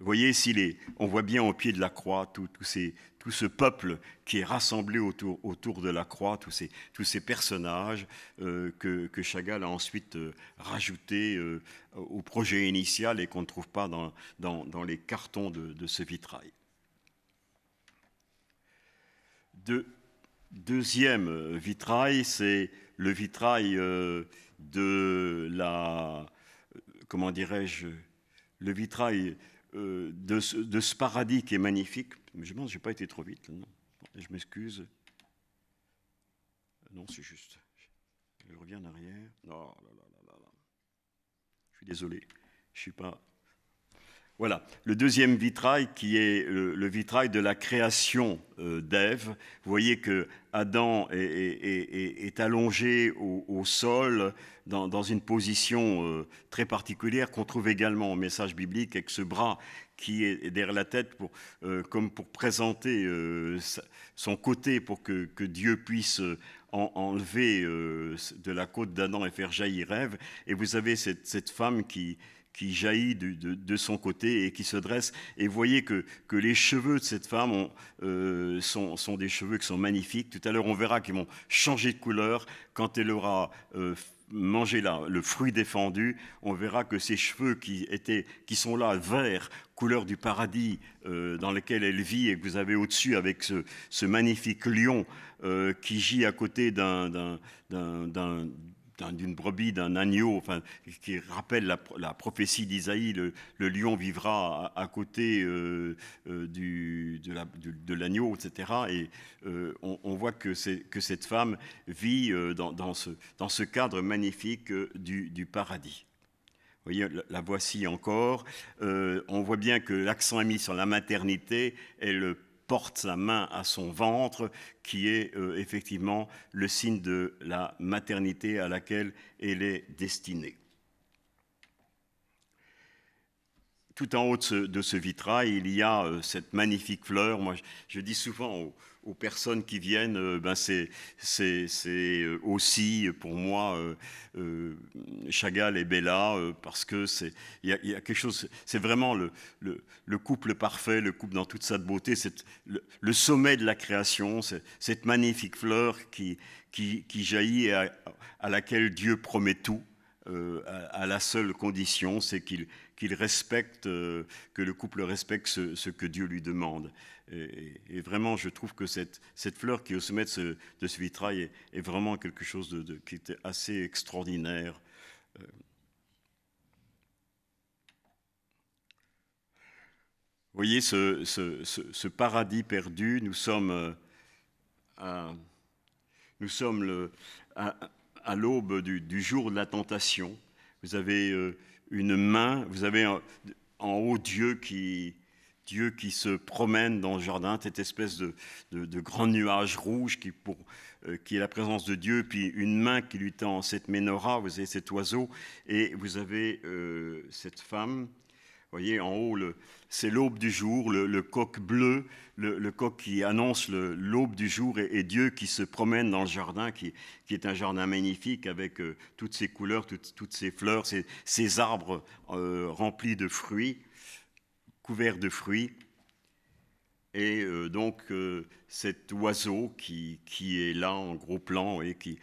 Vous voyez ici, on voit bien au pied de la croix tout, ce peuple qui est rassemblé autour, de la croix, tous ces, personnages euh, que, Chagall a ensuite euh, rajouté rajoutés euh, au projet initial et qu'on ne trouve pas dans, les cartons de, ce vitrail. deuxième vitrail, c'est le vitrail de la... Comment dirais-je Le vitrail euh, de, ce, de, ce, paradis qui est magnifique. je pense que je n'ai pas été trop vite. Je m'excuse. Euh, non, c'est juste. Je reviens en arrière. Oh je suis désolé. Je ne suis pas voilà, le deuxième vitrail qui est euh, le, vitrail de la création euh, d'Ève. Vous voyez que Adam est, allongé au, sol dans, une position euh, très particulière qu'on trouve également au message biblique avec ce bras qui est derrière la tête pour, comme pour présenter son côté pour que, Dieu puisse enlever de la côte d'Adam et faire jaillir Ève. Et vous avez cette femme qui, qui jaillit de, son côté et qui se dresse. Et voyez que, les cheveux de cette femme euh, sont, des cheveux qui sont magnifiques. Tout à l'heure, on verra qu'ils vont changer de couleur quand elle aura euh, mangé là, le fruit défendu. On verra que ces cheveux qui, étaient, qui sont là, verts, couleur du paradis euh, dans lequel elle vit et que vous avez au-dessus avec ce magnifique lion qui gît à côté d'un d'une brebis, d'un agneau, enfin, qui rappelle la, prophétie d'Isaïe, le, lion vivra à, côté euh, euh, du, de l'agneau, etc. Et euh, on, voit que, que, cette femme vit dans, ce, dans ce, cadre magnifique du, paradis. Vous voyez, la voici encore. on voit bien que l'accent est mis sur la maternité et le porte sa main à son ventre, qui est euh, effectivement le signe de la maternité à laquelle elle est destinée. Tout en haut de ce, vitrail, il y a euh, cette magnifique fleur. Moi, je, dis souvent aux, aux personnes qui viennent, euh, ben c'est, euh, aussi euh, pour moi Chagall et Bella, parce que c'est il y, a quelque chose, c'est vraiment le, le, couple parfait, le couple dans toute sa beauté, le, sommet de la création, cette magnifique fleur qui, qui, jaillit et à, laquelle Dieu promet tout, à la seule condition, c'est qu'il qu'il respecte, euh, que le couple respecte ce, que Dieu lui demande. Et, vraiment, je trouve que cette, fleur qui est au sommet de ce, vitrail est, vraiment quelque chose qui est assez extraordinaire. Vous euh. voyez, ce, paradis perdu, nous sommes euh, à, l'aube du, jour de la tentation. Vous avez une main, vous avez en, haut Dieu qui, Dieu qui se promène dans le jardin, cette espèce de, de, grand nuage rouge qui, pour, euh, qui, est la présence de Dieu, puis une main qui lui tend cette menorah, vous avez cet oiseau, et vous avez euh, cette femme voyez en haut, c'est l'aube du jour, le, coq bleu, le, coq qui annonce l'aube du jour et, Dieu qui se promène dans le jardin, qui, est un jardin magnifique avec euh, toutes ses couleurs, toutes, ses fleurs, ses arbres euh, remplis de fruits, couverts de fruits et euh, donc euh, cet oiseau qui, qui, est là en gros plan et qui,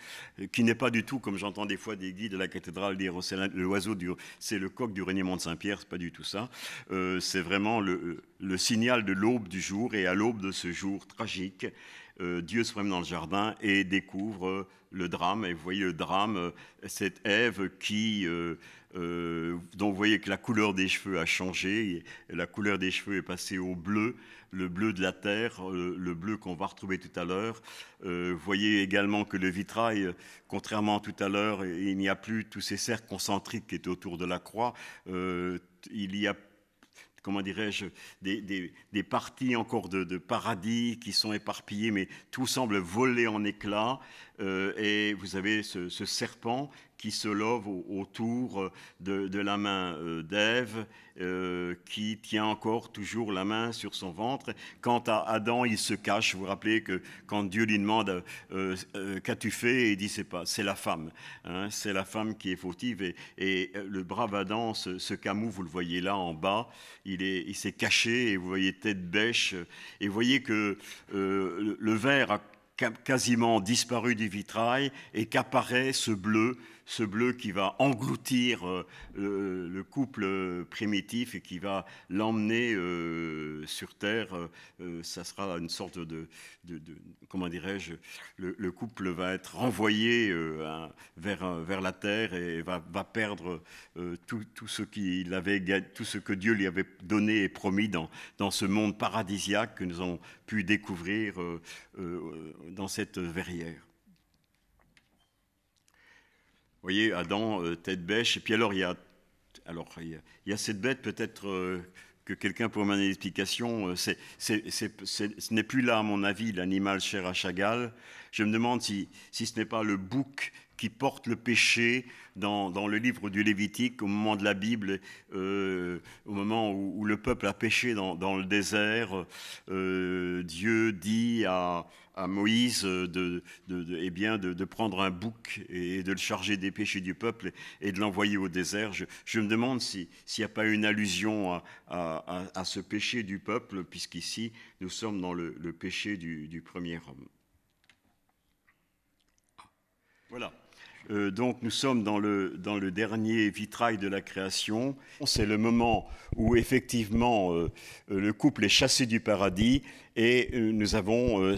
qui n'est pas du tout, comme j'entends des fois des guides de la cathédrale dire c'est c'est le coq du régnement de Saint-Pierre, c'est pas du tout ça. Euh, c'est vraiment le, le, signal de l'aube du jour et à l'aube de ce jour tragique, Dieu se promène dans le jardin et découvre le drame. Et vous voyez le drame, cette Ève qui euh, donc vous voyez que la couleur des cheveux a changé, la couleur des cheveux est passée au bleu, le bleu de la terre, euh, le, bleu qu'on va retrouver tout à l'heure. Euh, vous voyez également que le vitrail, contrairement à tout à l'heure, il n'y a plus tous ces cercles concentriques qui étaient autour de la croix, il y a comment dirais-je, des, parties encore de, paradis qui sont éparpillées, mais tout semble voler en éclats. et vous avez ce serpent qui se love autour euh, de, la main euh, d'Ève, euh, qui tient encore toujours la main sur son ventre. Quant à Adam, il se cache. Vous vous rappelez que quand Dieu lui demande Qu'as-tu fait il dit C'est pas, c'est la femme. Hein, c'est la femme qui est fautive. Et, le brave Adam, ce, se vous le voyez là en bas, il, est, il s'est caché et vous voyez tête bêche. Et vous voyez que le, le vert a quasiment disparu du vitrail et qu'apparaît ce bleu ce bleu qui va engloutir euh, le, couple primitif et qui va l'emmener euh, sur Terre. Euh, ça sera une sorte de, comment dirais-je, le, couple va être renvoyé vers, la Terre et va, perdre tout, ce qu'il avait, tout ce que Dieu lui avait donné et promis dans ce monde paradisiaque que nous avons pu découvrir dans cette verrière. Vous voyez, Adam, euh, tête bêche. Et puis alors, il y a, alors, il y a, cette bête, peut-être euh, que quelqu'un pourrait m'en donner une euh, C'est, c'est, c'est, ce n'est plus là, à mon avis, l'animal cher à Chagall. Je me demande si, si ce n'est pas le bouc qui porte le péché dans, le livre du Lévitique au moment de la Bible, euh, au moment où, le peuple a péché dans, le désert. Euh, Dieu dit à, Moïse de, eh bien, de, prendre un bouc et de le charger des péchés du peuple et de l'envoyer au désert. Je, me demande s'il n'y a pas une allusion à, ce péché du peuple, puisqu'ici nous sommes dans le, péché du, du premier homme. Voilà. Euh, donc nous sommes dans le, dans le, dernier vitrail de la création. C'est le moment où effectivement euh, le couple est chassé du paradis et euh, nous avons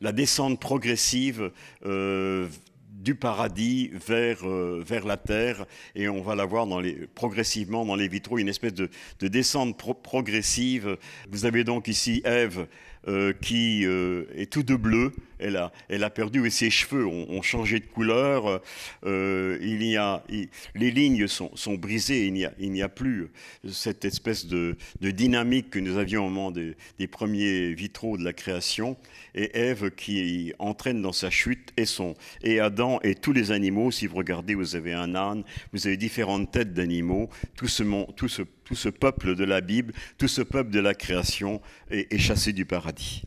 la, descente progressive du paradis vers, vers la terre, et on va la voir dans les, progressivement dans les vitraux, une espèce de, de descente progressive. Vous avez donc ici Ève euh, qui euh, est tout de bleu. Elle a, elle a perdu et ses cheveux ont, changé de couleur. Euh, il y a, les lignes sont, sont brisées. Il n'y, a, il n'y a plus cette espèce de, dynamique que nous avions au moment des, premiers vitraux de la création. Et Ève qui entraîne dans sa chute et son et Adam et tous les animaux. Si vous regardez, vous avez un âne, vous avez différentes têtes d'animaux. Tout ce, tout ce tout ce peuple de la Bible, tout ce peuple de la création est, chassé du paradis.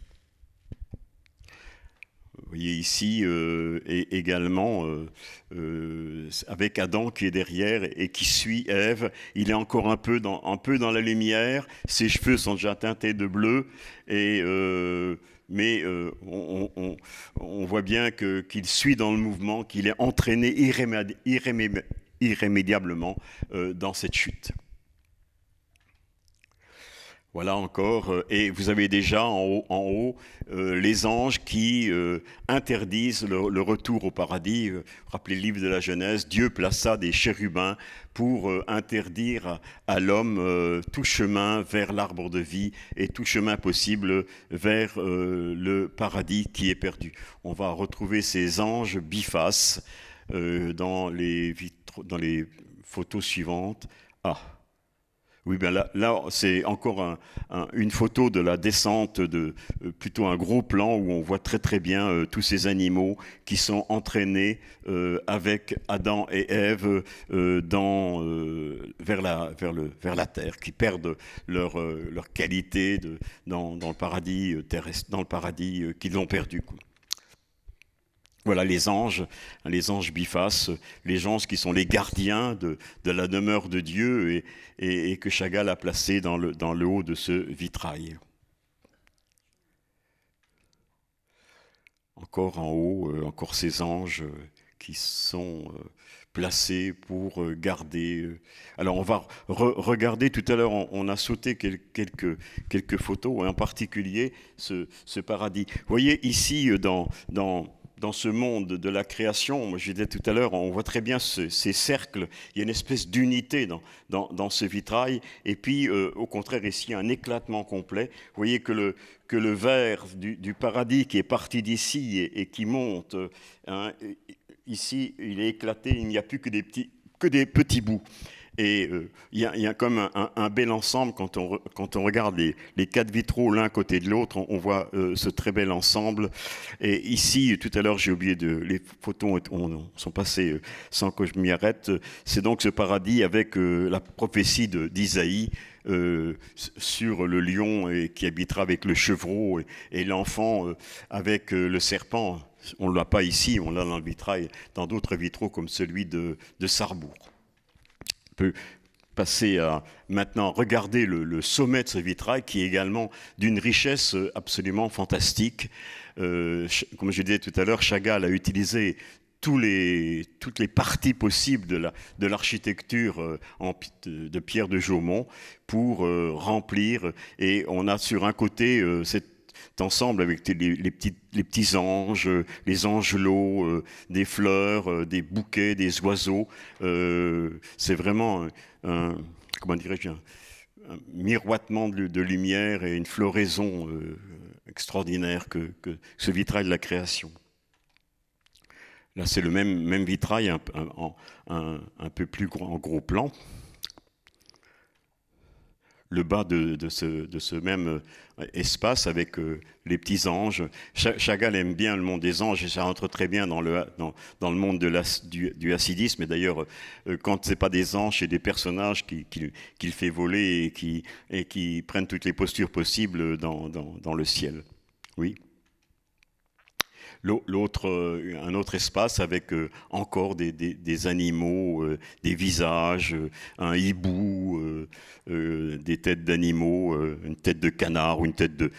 Vous voyez ici euh, également euh, euh, avec Adam qui est derrière et qui suit Ève. Il est encore un peu dans, la lumière. Ses cheveux sont déjà teintés de bleu. mais on, voit bien qu'il suit dans le mouvement, qu'il est entraîné irrémédiablement dans cette chute. Voilà encore, euh, et vous avez déjà en haut, euh, les anges qui euh, interdisent le, retour au paradis. Rappelez le livre de la Genèse, Dieu plaça des chérubins pour interdire à, l'homme tout chemin vers l'arbre de vie et tout chemin possible vers le paradis qui est perdu. On va retrouver ces anges bifaces dans les, dans les photos suivantes. Ah oui, bien là, c'est encore une photo de la descente, de euh, plutôt un gros plan où on voit très très bien euh, tous ces animaux qui sont entraînés euh, avec Adam et Ève dans, vers, la, vers, le, vers la terre, qui perdent leur, leur qualité dans, dans, le paradis terrestre, dans le paradis qu'ils ont perdu. Voilà les anges, les anges bifaces, les anges qui sont les gardiens de, la demeure de Dieu et, que Chagall a placé dans le, dans haut de ce vitrail. Encore en haut, euh, encore ces anges euh, qui sont euh, placés pour garder. Alors on va regarder tout à l'heure, on, a sauté quelques, quelques photos, et en particulier ce, paradis. Vous voyez ici dans, dans dans ce monde de la création, je disais tout à l'heure, on voit très bien ces cercles, il y a une espèce d'unité dans, dans, ce vitrail, et puis euh, au contraire ici un éclatement complet. Vous voyez que le, que le verre du, paradis qui est parti d'ici et, qui monte, hein, ici il est éclaté, il n'y a plus que des petits, que des petits bouts. Et euh, il y, a comme un, bel ensemble, quand on, quand on regarde les, les quatre vitraux l'un côté de l'autre, on, voit euh, ce très bel ensemble. Et ici, tout à l'heure, j'ai oublié de... Les photons sont passés euh, sans que je m'y arrête. C'est donc ce paradis avec la prophétie d'Isaïe. sur le lion et qui habitera avec le chevreau et, l'enfant avec le serpent. On ne l'a pas ici, on l'a dans le vitrail, dans d'autres vitraux comme celui de, de Sarrebourg peut passer à maintenant regarder le, sommet de ce vitrail qui est également d'une richesse euh, absolument fantastique. Euh, comme je disais tout à l'heure, Chagall a utilisé tous les, toutes les parties possibles de l'architecture la, euh, de, de Pierre de Jaumont pour remplir. Et on a sur un côté cette ensemble avec les, petits, les, petits anges, euh, les angelots, euh, des fleurs, euh, des bouquets, des oiseaux. c'est vraiment un, comment dirais-je, un, miroitement de, lumière et une floraison extraordinaire que, ce vitrail de la création. Là, c'est le même, même vitrail, un, peu plus grand en gros plan le bas de, de, ce, de ce, même espace avec euh, les petits anges. Chagall aime bien le monde des anges et ça rentre très bien dans le, dans, le monde du, acidisme hasidisme. Et d'ailleurs, euh, quand ce n'est pas des anges, c'est des personnages qu'il fait voler et qui, et qui prennent toutes les postures possibles dans, dans le ciel. Oui. Euh, un autre espace avec euh, encore des, animaux, euh, des visages, un hibou, des têtes d'animaux, une tête de canard, une tête de.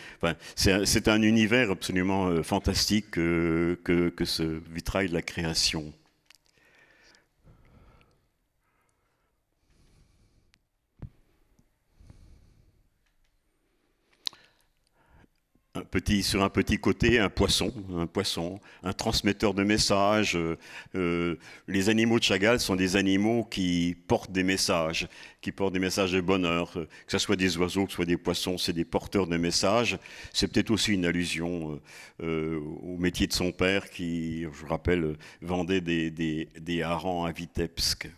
c'est un univers absolument fantastique que, que ce vitrail de la création. un petit, sur un petit côté, un poisson, un poisson, un transmetteur de messages. Euh, euh, les animaux de Chagall sont des animaux qui portent des messages, qui portent des messages de bonheur. Euh, que ce soit des oiseaux, que ce soit des poissons, c'est des porteurs de messages. C'est peut-être aussi une allusion au métier de son père qui, je rappelle, vendait des, harengs à Vitebsk.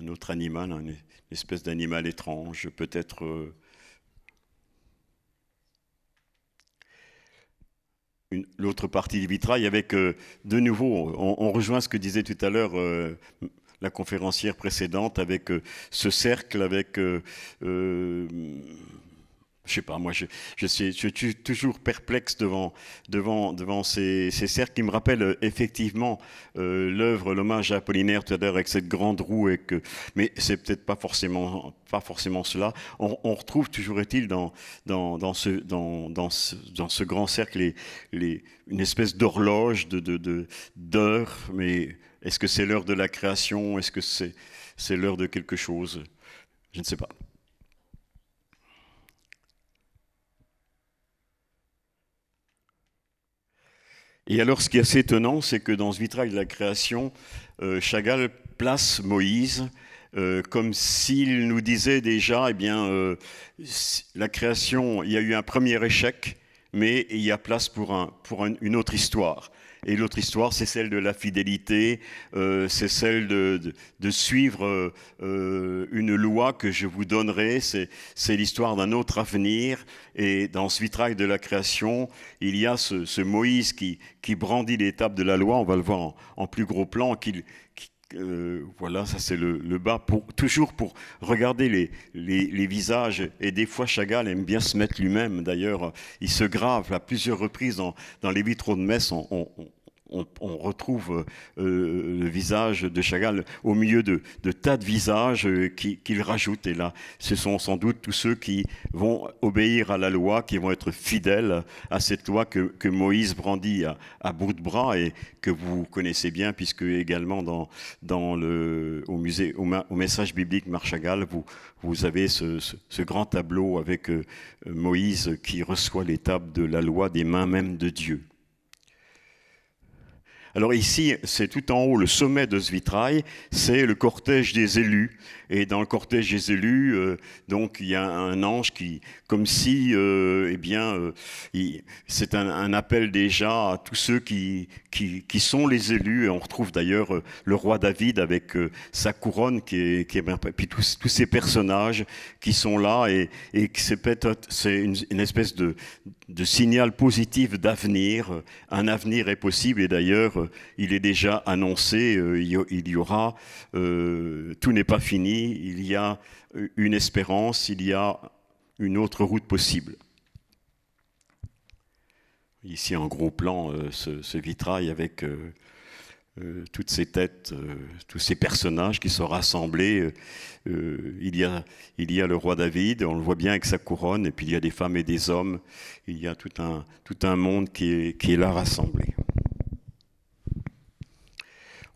Un, autre animal, une espèce d'animal étrange, peut-être... l'autre partie du vitrail avec, euh, de nouveau, on, rejoint ce que disait tout à l'heure euh, la conférencière précédente avec euh, ce cercle, avec je sais pas, moi, je, suis, toujours perplexe devant, devant, devant ces, cercles qui me rappellent euh, effectivement euh, l'œuvre, l'hommage à Apollinaire tout à l'heure avec cette grande roue. Et que, mais c'est peut-être pas forcément, pas forcément cela. On, retrouve toujours est-il dans, dans, ce, dans, dans, ce, grand cercle les, une espèce d'horloge d'heure, de, de, mais est-ce que c'est l'heure de la création Est-ce que c'est c'est l'heure de quelque chose Je ne sais pas. Et alors, ce qui est assez étonnant, c'est que dans ce vitrail de la création, euh, Chagall place Moïse euh, comme s'il nous disait déjà, eh bien, euh, la création, il y a eu un premier échec, mais il y a place pour, un, pour une autre histoire. Et l'autre histoire, c'est celle de la fidélité, euh, c'est celle de, de, de suivre euh, une loi que je vous donnerai. C'est l'histoire d'un autre avenir. Et dans ce vitrail de la création, il y a ce, ce Moïse qui, qui brandit l'étape de la loi. On va le voir en, plus gros plan, qu'il euh, voilà, ça c'est le, le, bas, pour, toujours pour regarder les, les, les, visages. Et des fois, Chagall aime bien se mettre lui-même. D'ailleurs, il se grave à plusieurs reprises dans, les vitraux de messe. on, on, retrouve euh, le visage de Chagall au milieu de, tas de visages euh, qu'il rajoute. Et là, ce sont sans doute tous ceux qui vont obéir à la loi, qui vont être fidèles à cette loi que, Moïse brandit à, bout de bras et que vous connaissez bien, puisque également dans, le, au musée, au, message biblique Marchagall, vous, vous avez ce, grand tableau avec euh, Moïse qui reçoit les tables de la loi des mains même de Dieu. Alors ici, c'est tout en haut, le sommet de ce vitrail, c'est le cortège des élus et dans le cortège des élus, euh, donc il y a un ange qui, comme si, euh, eh bien, euh, c'est un, appel déjà à tous ceux qui, qui, qui, sont les élus. Et on retrouve d'ailleurs le roi David avec sa couronne, qui est, qui bien, puis tous, tous, ces personnages qui sont là et, et c'est c'est une, une, espèce de, de signal positif d'avenir. Un avenir est possible et d'ailleurs, il est déjà annoncé. il y aura, tout n'est pas fini il y a euh, une espérance, il y a une autre route possible. Ici, en gros plan, euh, ce, vitrail avec euh, toutes ces têtes, tous ces personnages qui sont rassemblés. il, y a, il y a le roi David, on le voit bien avec sa couronne, et puis il y a des femmes et des hommes. Il y a tout un, tout un monde qui qui est là rassemblé.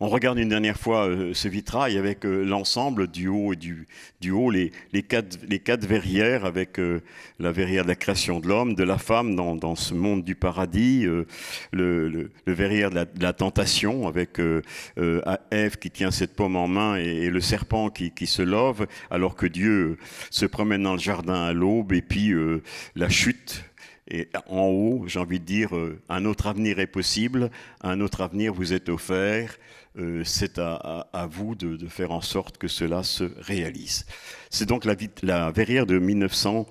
On regarde une dernière fois euh, ce vitrail avec euh, l'ensemble du haut et du, haut, les, quatre, les verrières avec euh, la verrière de la création de l'homme, de la femme dans, ce monde du paradis, le, verrière de la, tentation avec Ève qui tient cette pomme en main et, le serpent qui, se love alors que Dieu se promène dans le jardin à l'aube et puis la chute et en haut, j'ai envie de dire, un autre avenir est possible, un autre avenir vous est offert, euh, c'est à, vous de, de, faire en sorte que cela se réalise. C'est donc la, la verrière de 1900.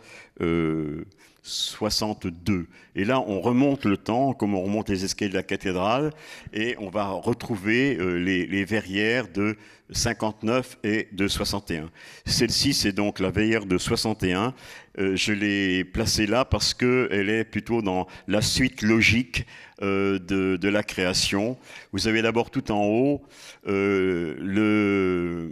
62. Et là, on remonte le temps, comme on remonte les escaliers de la cathédrale, et on va retrouver euh, les, verrières de 59 et de 61. Celle-ci, c'est donc la verrière de 61. Euh, je l'ai placée là parce qu'elle est plutôt dans la suite logique euh, de, la création. Vous avez d'abord tout en haut le,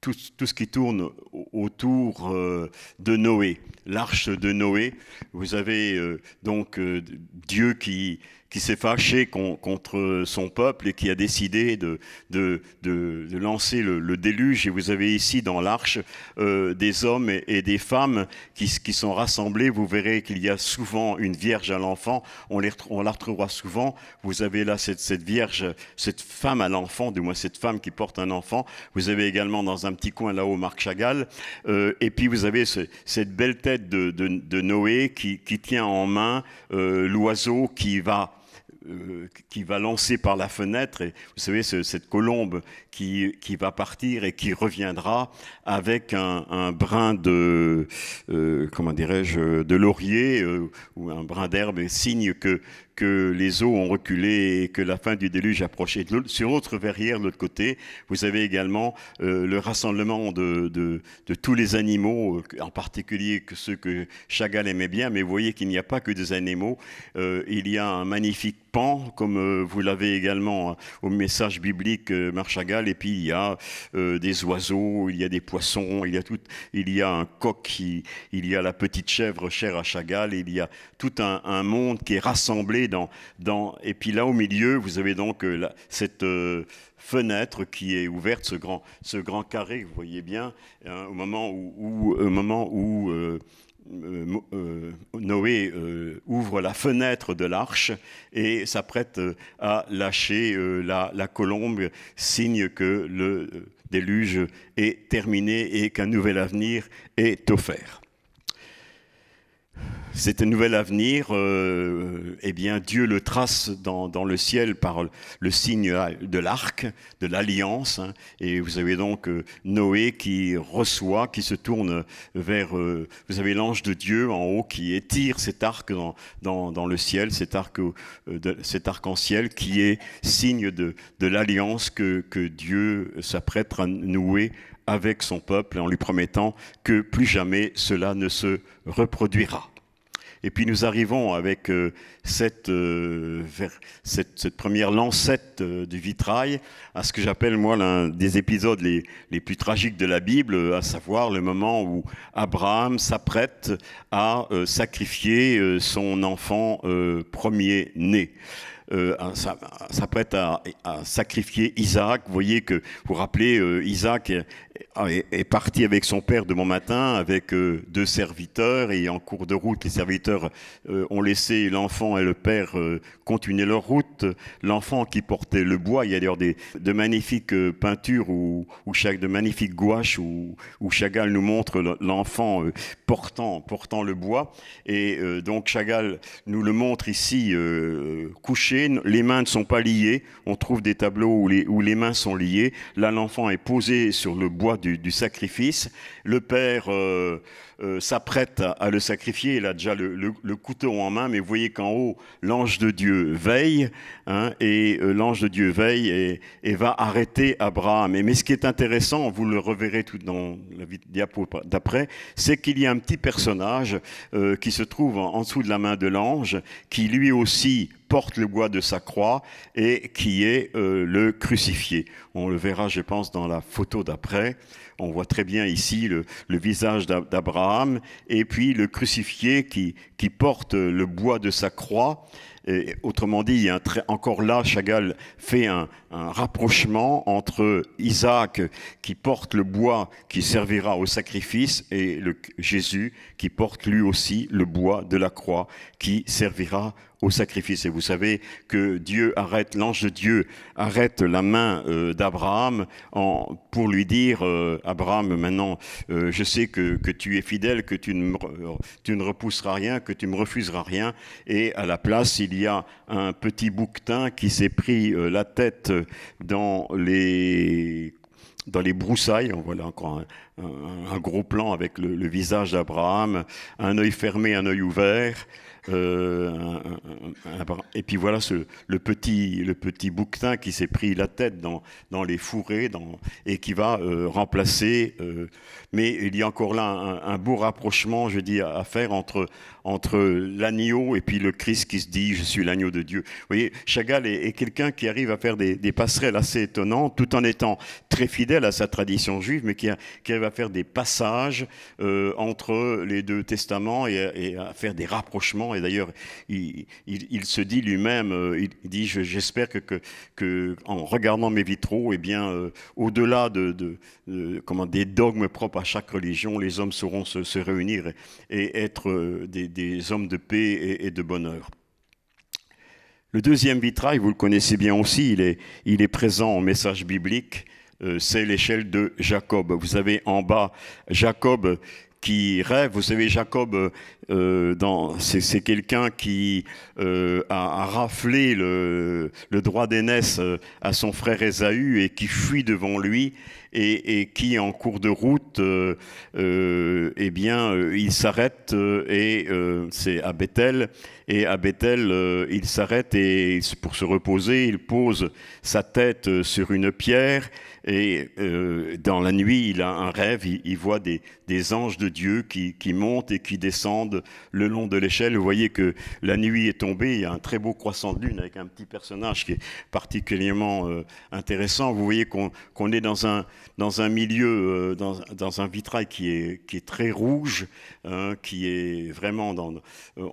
tout, ce qui tourne autour euh, de Noé, l'arche de Noé. Vous avez euh, donc euh, Dieu qui, qui s'est fâché contre son peuple et qui a décidé de, de, de, de lancer le, le, déluge. Et vous avez ici dans l'arche euh, des hommes et, des femmes qui, qui sont rassemblés. Vous verrez qu'il y a souvent une vierge à l'enfant. On, les, on la retrouvera souvent. Vous avez là cette, cette vierge, cette femme à l'enfant, du moins cette femme qui porte un enfant. Vous avez également dans un petit coin là-haut Marc Chagall. Euh, et puis vous avez ce, cette belle tête de, de, de Noé qui, qui, tient en main euh, l'oiseau qui va euh, qui va lancer par la fenêtre, et vous savez, cette colombe qui, qui, va partir et qui reviendra avec un, brin de, euh, comment dirais-je, de laurier euh, ou un brin d'herbe, signe que, que les eaux ont reculé et que la fin du déluge approchait. Sur l'autre verrière, de l'autre côté, vous avez également euh, le rassemblement de, tous les animaux, euh, en particulier que ceux que Chagall aimait bien, mais vous voyez qu'il n'y a pas que des animaux. Euh, il y a un magnifique pan, comme vous l'avez également au message biblique Chagall, et puis il y a des oiseaux, il y a des poissons, il y a, tout, il y a un coq, il, il y a la petite chèvre chère à Chagall, il y a tout un, un monde qui est rassemblé et puis là, au milieu, vous avez donc euh, cette euh, fenêtre qui est ouverte, ce grand, ce grand carré, vous voyez bien, hein, au moment où, Noé ouvre la fenêtre de l'arche et s'apprête euh, à lâcher la, colombe, signe que le déluge est terminé et qu'un nouvel avenir est offert. C'est un nouvel avenir. Euh, eh bien, Dieu le trace dans, le ciel par le signe de l'arc, de l'alliance. Hein. et vous avez donc euh, Noé qui reçoit, qui se tourne vers. Euh, vous avez l'ange de Dieu en haut qui étire cet arc dans, le ciel, cet arc, cet arc-en-ciel qui est signe de, l'alliance que, que Dieu s'apprête à nouer avec son peuple en lui promettant que plus jamais cela ne se reproduira. Et puis nous arrivons avec euh, euh, cette, cette, première lancette euh, du vitrail à ce que j'appelle moi l'un des épisodes les, les, plus tragiques de la Bible, à savoir le moment où Abraham s'apprête à sacrifier son enfant premier-né. Euh, s'apprête à, sacrifier Isaac. Vous voyez que, vous, rappelez, Isaac ah, est parti avec son père de mon matin, avec euh, deux serviteurs, et en cours de route, les serviteurs euh, ont laissé l'enfant et le père euh, continuer leur route. L'enfant qui portait le bois, il y a d'ailleurs de magnifiques peintures ou chaque, de magnifiques gouaches où, où Chagall nous montre l'enfant portant, portant le bois. Et donc Chagall nous le montre ici couché, les mains ne sont pas liées. On trouve des tableaux où les, où les mains sont liées. Là, l'enfant est posé sur le bois du, sacrifice. Le Père euh, euh, s'apprête à, le sacrifier. Il a déjà le, couteau en main, mais vous voyez qu'en haut, l'ange de Dieu veille, hein, et euh, l'ange de Dieu veille et, va arrêter Abraham. mais ce qui est intéressant, vous le reverrez tout dans la diapo d'après, c'est qu'il y a un petit personnage euh, qui se trouve en, dessous de la main de l'ange, qui lui aussi porte le bois de sa croix et qui est le crucifié. On le verra, je pense, dans la photo d'après on voit très bien ici le, visage d'Abraham et puis le crucifié qui, porte le bois de sa croix. autrement dit, encore là, Chagall fait un, rapprochement entre Isaac qui porte le bois qui servira au sacrifice et Jésus qui porte lui aussi le bois de la croix qui servira au sacrifice. Et vous savez que Dieu arrête, l'ange de Dieu arrête la main euh, d'Abraham pour lui dire, euh, Abraham, maintenant, euh, je sais que, que, tu es fidèle, que tu ne, tu ne repousseras rien, que tu me refuseras rien. Et à la place, il y a un petit bouquetin qui s'est pris la tête dans les dans les broussailles, on voilà encore un, gros plan avec le visage d'Abraham, un œil fermé, un œil ouvert, euh, et puis voilà ce, le, petit, le petit bouquetin qui s'est pris la tête dans, dans les fourrés dans, et qui va euh, remplacer. Euh, mais il y a encore là un, beau rapprochement, je dis, à, à faire entre, entre l'agneau et puis le Christ qui se dit Je suis l'agneau de Dieu. Vous voyez, Chagall est, quelqu'un qui arrive à faire des, passerelles assez étonnantes tout en étant très fidèle à sa tradition juive, mais qui, arrive à faire des passages entre les deux testaments et à faire des rapprochements et d'ailleurs, il, se dit lui-même, euh, il dit, j'espère que, en regardant mes vitraux, eh bien, euh, au-delà de, des dogmes propres à chaque religion, les hommes sauront se, réunir et, être euh, des, hommes de paix et, de bonheur. Le deuxième vitrail, vous le connaissez bien aussi, il est, présent en message biblique, c'est l'échelle de Jacob. Vous avez en bas Jacob qui rêve. Vous savez, Jacob, euh, euh c'est, quelqu'un qui euh, a, raflé le, le droit d'aînesse euh, à son frère Ésaü et qui fuit devant lui et, qui, en cours de route, euh, euh, eh bien, euh, il s'arrête et c'est à Bethel. Et à Bethel, il s'arrête et pour se reposer, il pose sa tête sur une pierre et dans la nuit, il a un rêve, il, voit des, anges de Dieu qui, montent et qui descendent le long de l'échelle. Vous voyez que la nuit est tombée, il y a un très beau croissant de lune avec un petit personnage qui est particulièrement intéressant. Vous voyez qu'on est dans un, dans un milieu, euh, dans, dans, un vitrail qui est, qui est très rouge, hein, qui est vraiment dans, euh,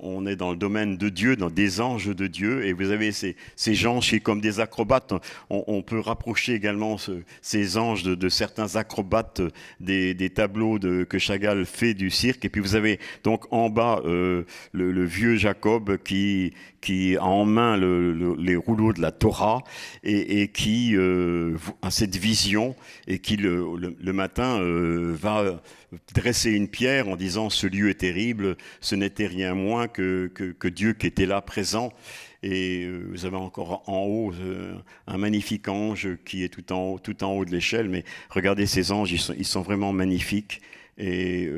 on est dans le domaine de Dieu, dans des anges de Dieu, et vous avez ces, ces gens chez comme des acrobates. On, peut rapprocher également ces anges de, certains acrobates des, des tableaux de, que Chagall fait du cirque. Et puis vous avez donc en bas euh, le vieux Jacob qui qui a en main les rouleaux de la Torah et, qui euh, a cette vision et qui le, matin euh, va dresser une pierre en disant ce lieu est terrible, ce n'était rien moins que, Dieu qui était là présent. Et euh, vous avez encore en haut un magnifique ange qui est tout en haut, tout en haut de l'échelle. Mais regardez ces anges, ils sont, ils sont vraiment magnifiques. Et,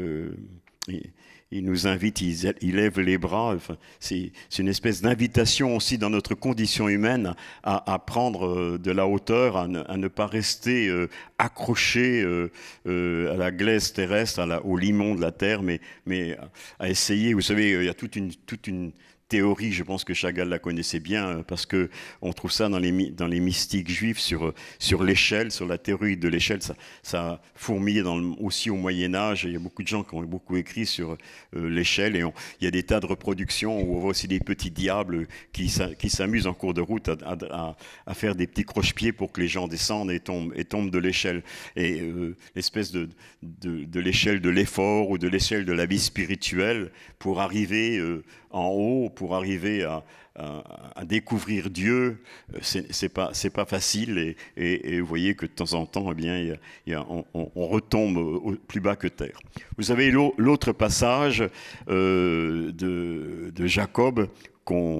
et il nous invite, il, lève les bras. c'est une espèce d'invitation aussi dans notre condition humaine à, prendre euh, de la hauteur, à ne, pas rester euh, accroché euh, à la glaise terrestre, à au limon de la terre, mais, mais à essayer. Vous savez, il y a toute une, toute une théorie, je pense que Chagall la connaissait bien, euh, parce que on trouve ça dans les, dans les mystiques juifs sur, euh, sur l'échelle, sur la théorie de l'échelle. Ça, ça fourmille dans aussi au Moyen Âge. Il y a beaucoup de gens qui ont beaucoup écrit sur euh, l'échelle, et il y a des tas de reproductions où on voit aussi des petits diables qui, qui s'amusent en cours de route à, à, faire des petits croche-pieds pour que les gens descendent et tombent, et tombent de l'échelle. Et l'espèce de, de, l'échelle de l'effort ou de l'échelle de la vie spirituelle pour arriver en haut pour arriver à, découvrir Dieu, euh, c'est pas pas facile et, vous voyez que de temps en temps, eh bien, on, retombe plus bas que terre. Vous avez l'autre passage euh, de, Jacob euh,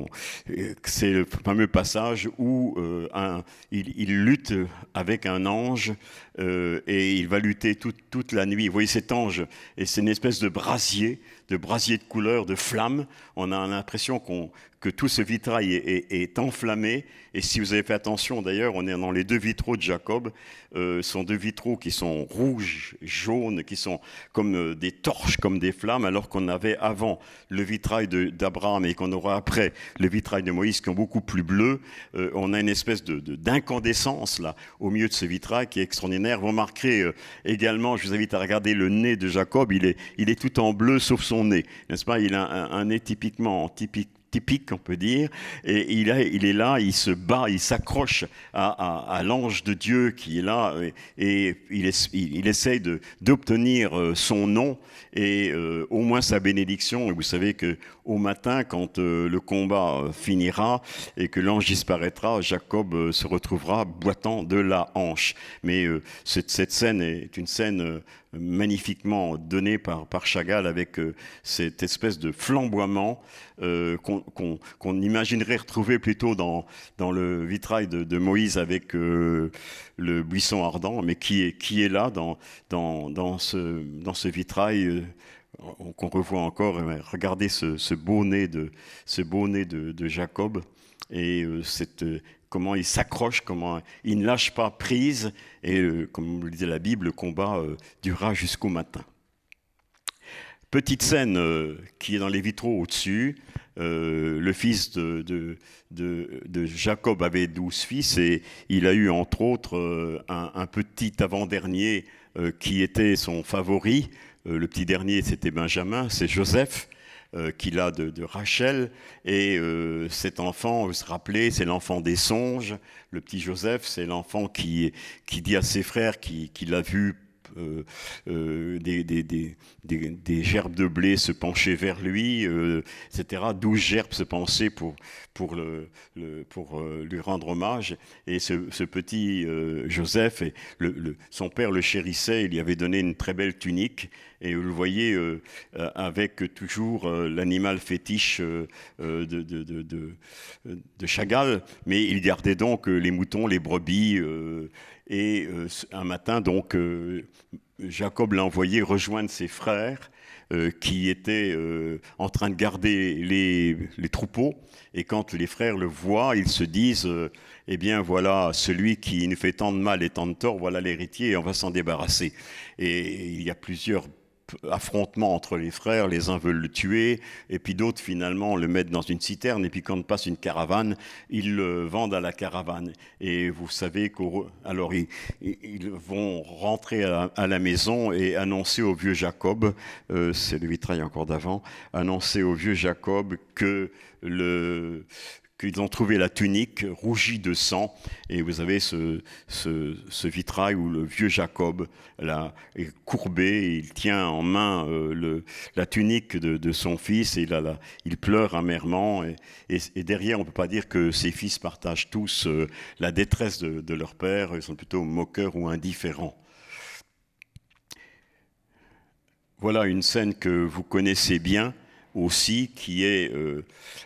c'est le fameux passage où il, lutte avec un ange et il va lutter toute la nuit. Vous voyez cet ange, et c'est une espèce de brasier de brasier de couleur, de flammes. On a l'impression que tout ce vitrail est, enflammé. Et si vous avez fait attention, d'ailleurs, on est dans les deux vitraux de Jacob. Euh, ce sont deux vitraux qui sont rouges, jaunes, qui sont comme euh, des torches, comme des flammes, alors qu'on avait avant le vitrail d'Abraham et qu'on aura après le vitrail de Moïse, qui est beaucoup plus bleu. Euh, on a une espèce d'incandescence de, là, au milieu de ce vitrail qui est extraordinaire. Vous remarquerez également, je vous invite à regarder le nez de Jacob. Il est, il est tout en bleu, sauf son n'est-ce pas Il a un, nez typiquement typique on peut dire, et il, est là, il se bat, il s'accroche à, l'ange de Dieu qui est là, et, il, essaye d'obtenir euh, son nom et euh, au moins sa bénédiction. Et vous savez que au matin, quand euh, le combat finira et que l'ange disparaîtra, Jacob se retrouvera boitant de la hanche. Mais cette, cette, scène est une scène magnifiquement donné par, par Chagall avec euh, cette espèce de flamboiement euh, qu'on imaginerait retrouver plutôt dans, le vitrail de, Moïse avec euh, le buisson ardent, mais qui est, qui est là dans, dans, ce, dans ce vitrail qu'on revoit encore. Eh ben, regardez ce, beau nez de, ce beau de Jacob et cette comment il s'accroche, comment il ne lâche pas prise, et euh, comme le disait la Bible, le combat euh, durera jusqu'au matin. Petite scène euh, qui est dans les vitraux au-dessus. le fils de, Jacob avait douze fils et il a eu entre autres un, petit avant-dernier qui était son favori. le petit dernier, c'était Benjamin, c'est Joseph. Euh, qu'il a de, Rachel. Et euh, cet enfant, vous vous rappelez, c'est l'enfant des songes. Le petit Joseph, c'est l'enfant qui, qui dit à ses frères qu'il l'a a vu euh, euh, des, des, gerbes de blé se penchaient vers lui, euh, etc. Douze gerbes se penchaient pour, pour, le, pour lui rendre hommage. Et ce, petit Joseph, et le, son père le chérissait, il lui avait donné une très belle tunique et vous le voyez avec toujours l'animal fétiche de, de, de, de, Chagall, mais il gardait donc les moutons, les brebis, et euh, un matin, donc, euh, Jacob l'a envoyé rejoindre ses frères euh, qui étaient en train de garder les, troupeaux. Et quand les frères le voient, ils se disent Eh bien, voilà, celui qui nous fait tant de mal et tant de tort, voilà l'héritier, on va s'en débarrasser. Et il y a plusieurs affrontement entre les frères, les uns veulent le tuer, et puis d'autres finalement le mettent dans une citerne, et puis quand passe une caravane, ils le vendent à la caravane. Et vous savez qu'alors ils, ils, vont rentrer à, la maison et annoncer au vieux Jacob, euh, c'est le vitrail encore d'avant, annoncer au vieux Jacob que le, qu'ils ont trouvé la tunique rougie de sang. Et vous avez ce, ce, vitrail où le vieux Jacob là, est courbé, il tient en main euh, le, la tunique de, de, son fils et il, il pleure amèrement. Et, et, derrière, on ne peut pas dire que ses fils partagent tous euh, la détresse de, de leur père, ils sont plutôt moqueurs ou indifférents. Voilà une scène que vous connaissez bien aussi, qui est euh,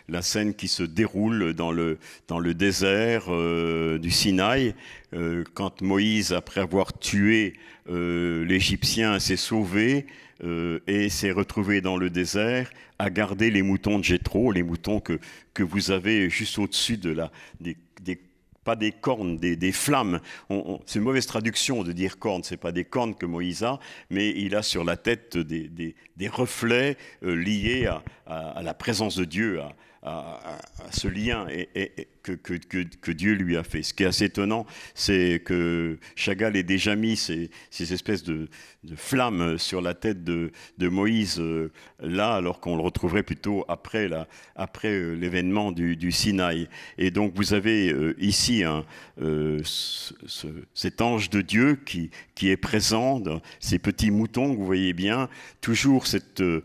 la scène qui se déroule dans le, dans le désert euh, du Sinaï, euh, quand Moïse, après avoir tué l'Égyptien, s'est sauvé et s'est retrouvé dans le désert, à garder les moutons de Jétro, les moutons que, que vous avez juste au-dessus de la, des pas des cornes, des, flammes. c'est une mauvaise traduction de dire cornes, ce n'est pas des cornes que Moïse a, mais il a sur la tête des, reflets euh, liés à, la présence de Dieu, à, ce lien que, Dieu lui a fait. Ce qui est assez étonnant, c'est que Chagall ait déjà mis ces, espèces de, flammes sur la tête de, Moïse euh, là, alors qu'on le retrouverait plutôt après, après euh, l'événement du, Sinaï. Et donc vous avez euh, ici hein, cet ange de Dieu qui, qui est présent, ces petits moutons que vous voyez bien, toujours cette, le,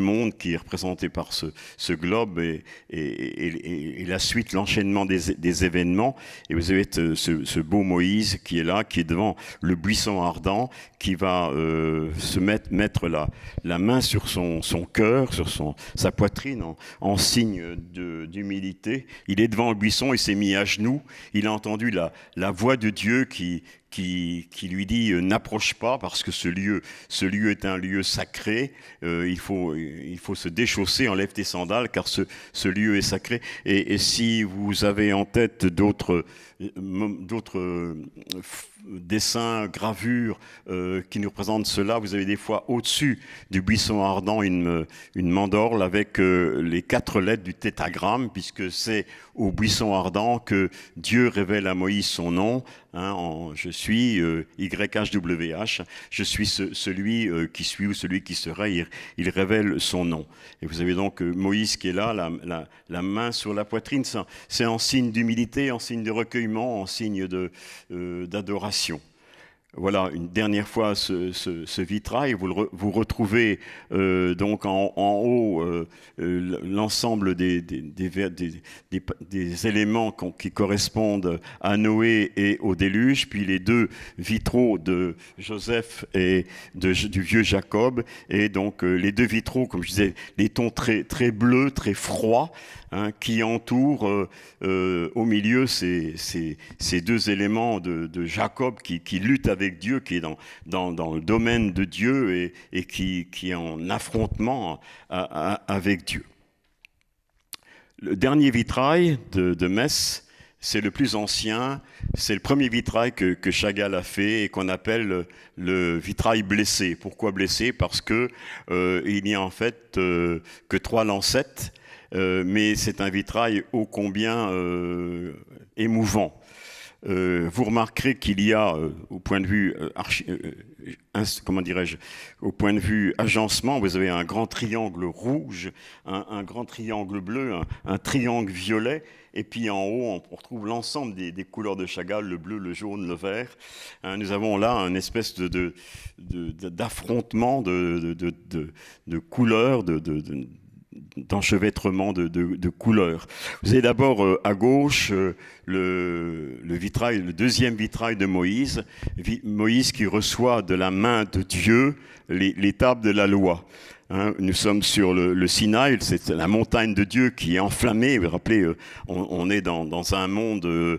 monde qui est représenté par ce, globe et, et, et la suite l'enchaînement des, événements. Et vous avez ce, beau Moïse qui est là, qui est devant le buisson ardent, qui va euh, se mettre, mettre la, main sur son, son cœur, sur son, sa poitrine, en, signe d'humilité. Il est devant le buisson, il s'est mis à genoux, il a entendu la voix de Dieu qui, qui, lui dit euh, n'approche pas parce que ce lieu, ce lieu est un lieu sacré, euh, il, faut, il faut se déchausser, enlève tes sandales car ce, ce lieu est sacré. et si vous avez en tête d'autres euh, d'autres euh, dessins, gravures euh, qui nous représentent cela. Vous avez des fois au-dessus du buisson ardent une, une mandorle avec les quatre lettres du tétagramme puisque c'est au buisson ardent que Dieu révèle à Moïse son nom. Hein, je suis YHWH, je suis celui qui suis ou celui qui sera. il, révèle son nom. Et vous avez donc Moïse qui est là, la, la main sur la poitrine, c'est en signe d'humilité, en signe de recueil en signe euh, d'adoration. voilà, une dernière fois ce, vitrail, vous, vous retrouvez euh, donc en, haut euh, l'ensemble des, des, des, éléments qui correspondent à Noé et au déluge, puis les deux vitraux de Joseph et de, du vieux Jacob, et donc les deux vitraux, comme je disais, les tons très, très bleus, très froids, Hein, qui entoure euh, euh, au milieu ces, deux éléments de, Jacob qui, lutte avec Dieu, qui est dans, le domaine de Dieu et, qui, est en affrontement avec Dieu. Le dernier vitrail de, Metz, c'est le plus ancien, c'est le premier vitrail que, que Chagall a fait et qu'on appelle le, vitrail blessé. Pourquoi blessé Parce que euh, il n'y a en fait que trois lancettes euh, mais c'est un vitrail ô combien euh, émouvant. Euh, vous remarquerez qu'il y a, au point de vue comment dirais-je, au point de vue agencement, vous avez un grand triangle rouge, un, grand triangle bleu, un, triangle violet, et puis en haut, on retrouve l'ensemble des, couleurs de Chagall, le bleu, le jaune, le vert. nous avons là une espèce de, d'affrontement de, de, de, couleurs, de, d'enchevêtrement de, couleurs. Vous avez d'abord euh, à gauche euh, le, vitrail, le deuxième vitrail de Moïse, Moïse qui reçoit de la main de Dieu l'étape de la loi. Hein, nous sommes sur le, le Sinaï, c'est la montagne de Dieu qui est enflammée. Vous vous rappelez, euh, on, est dans, un monde,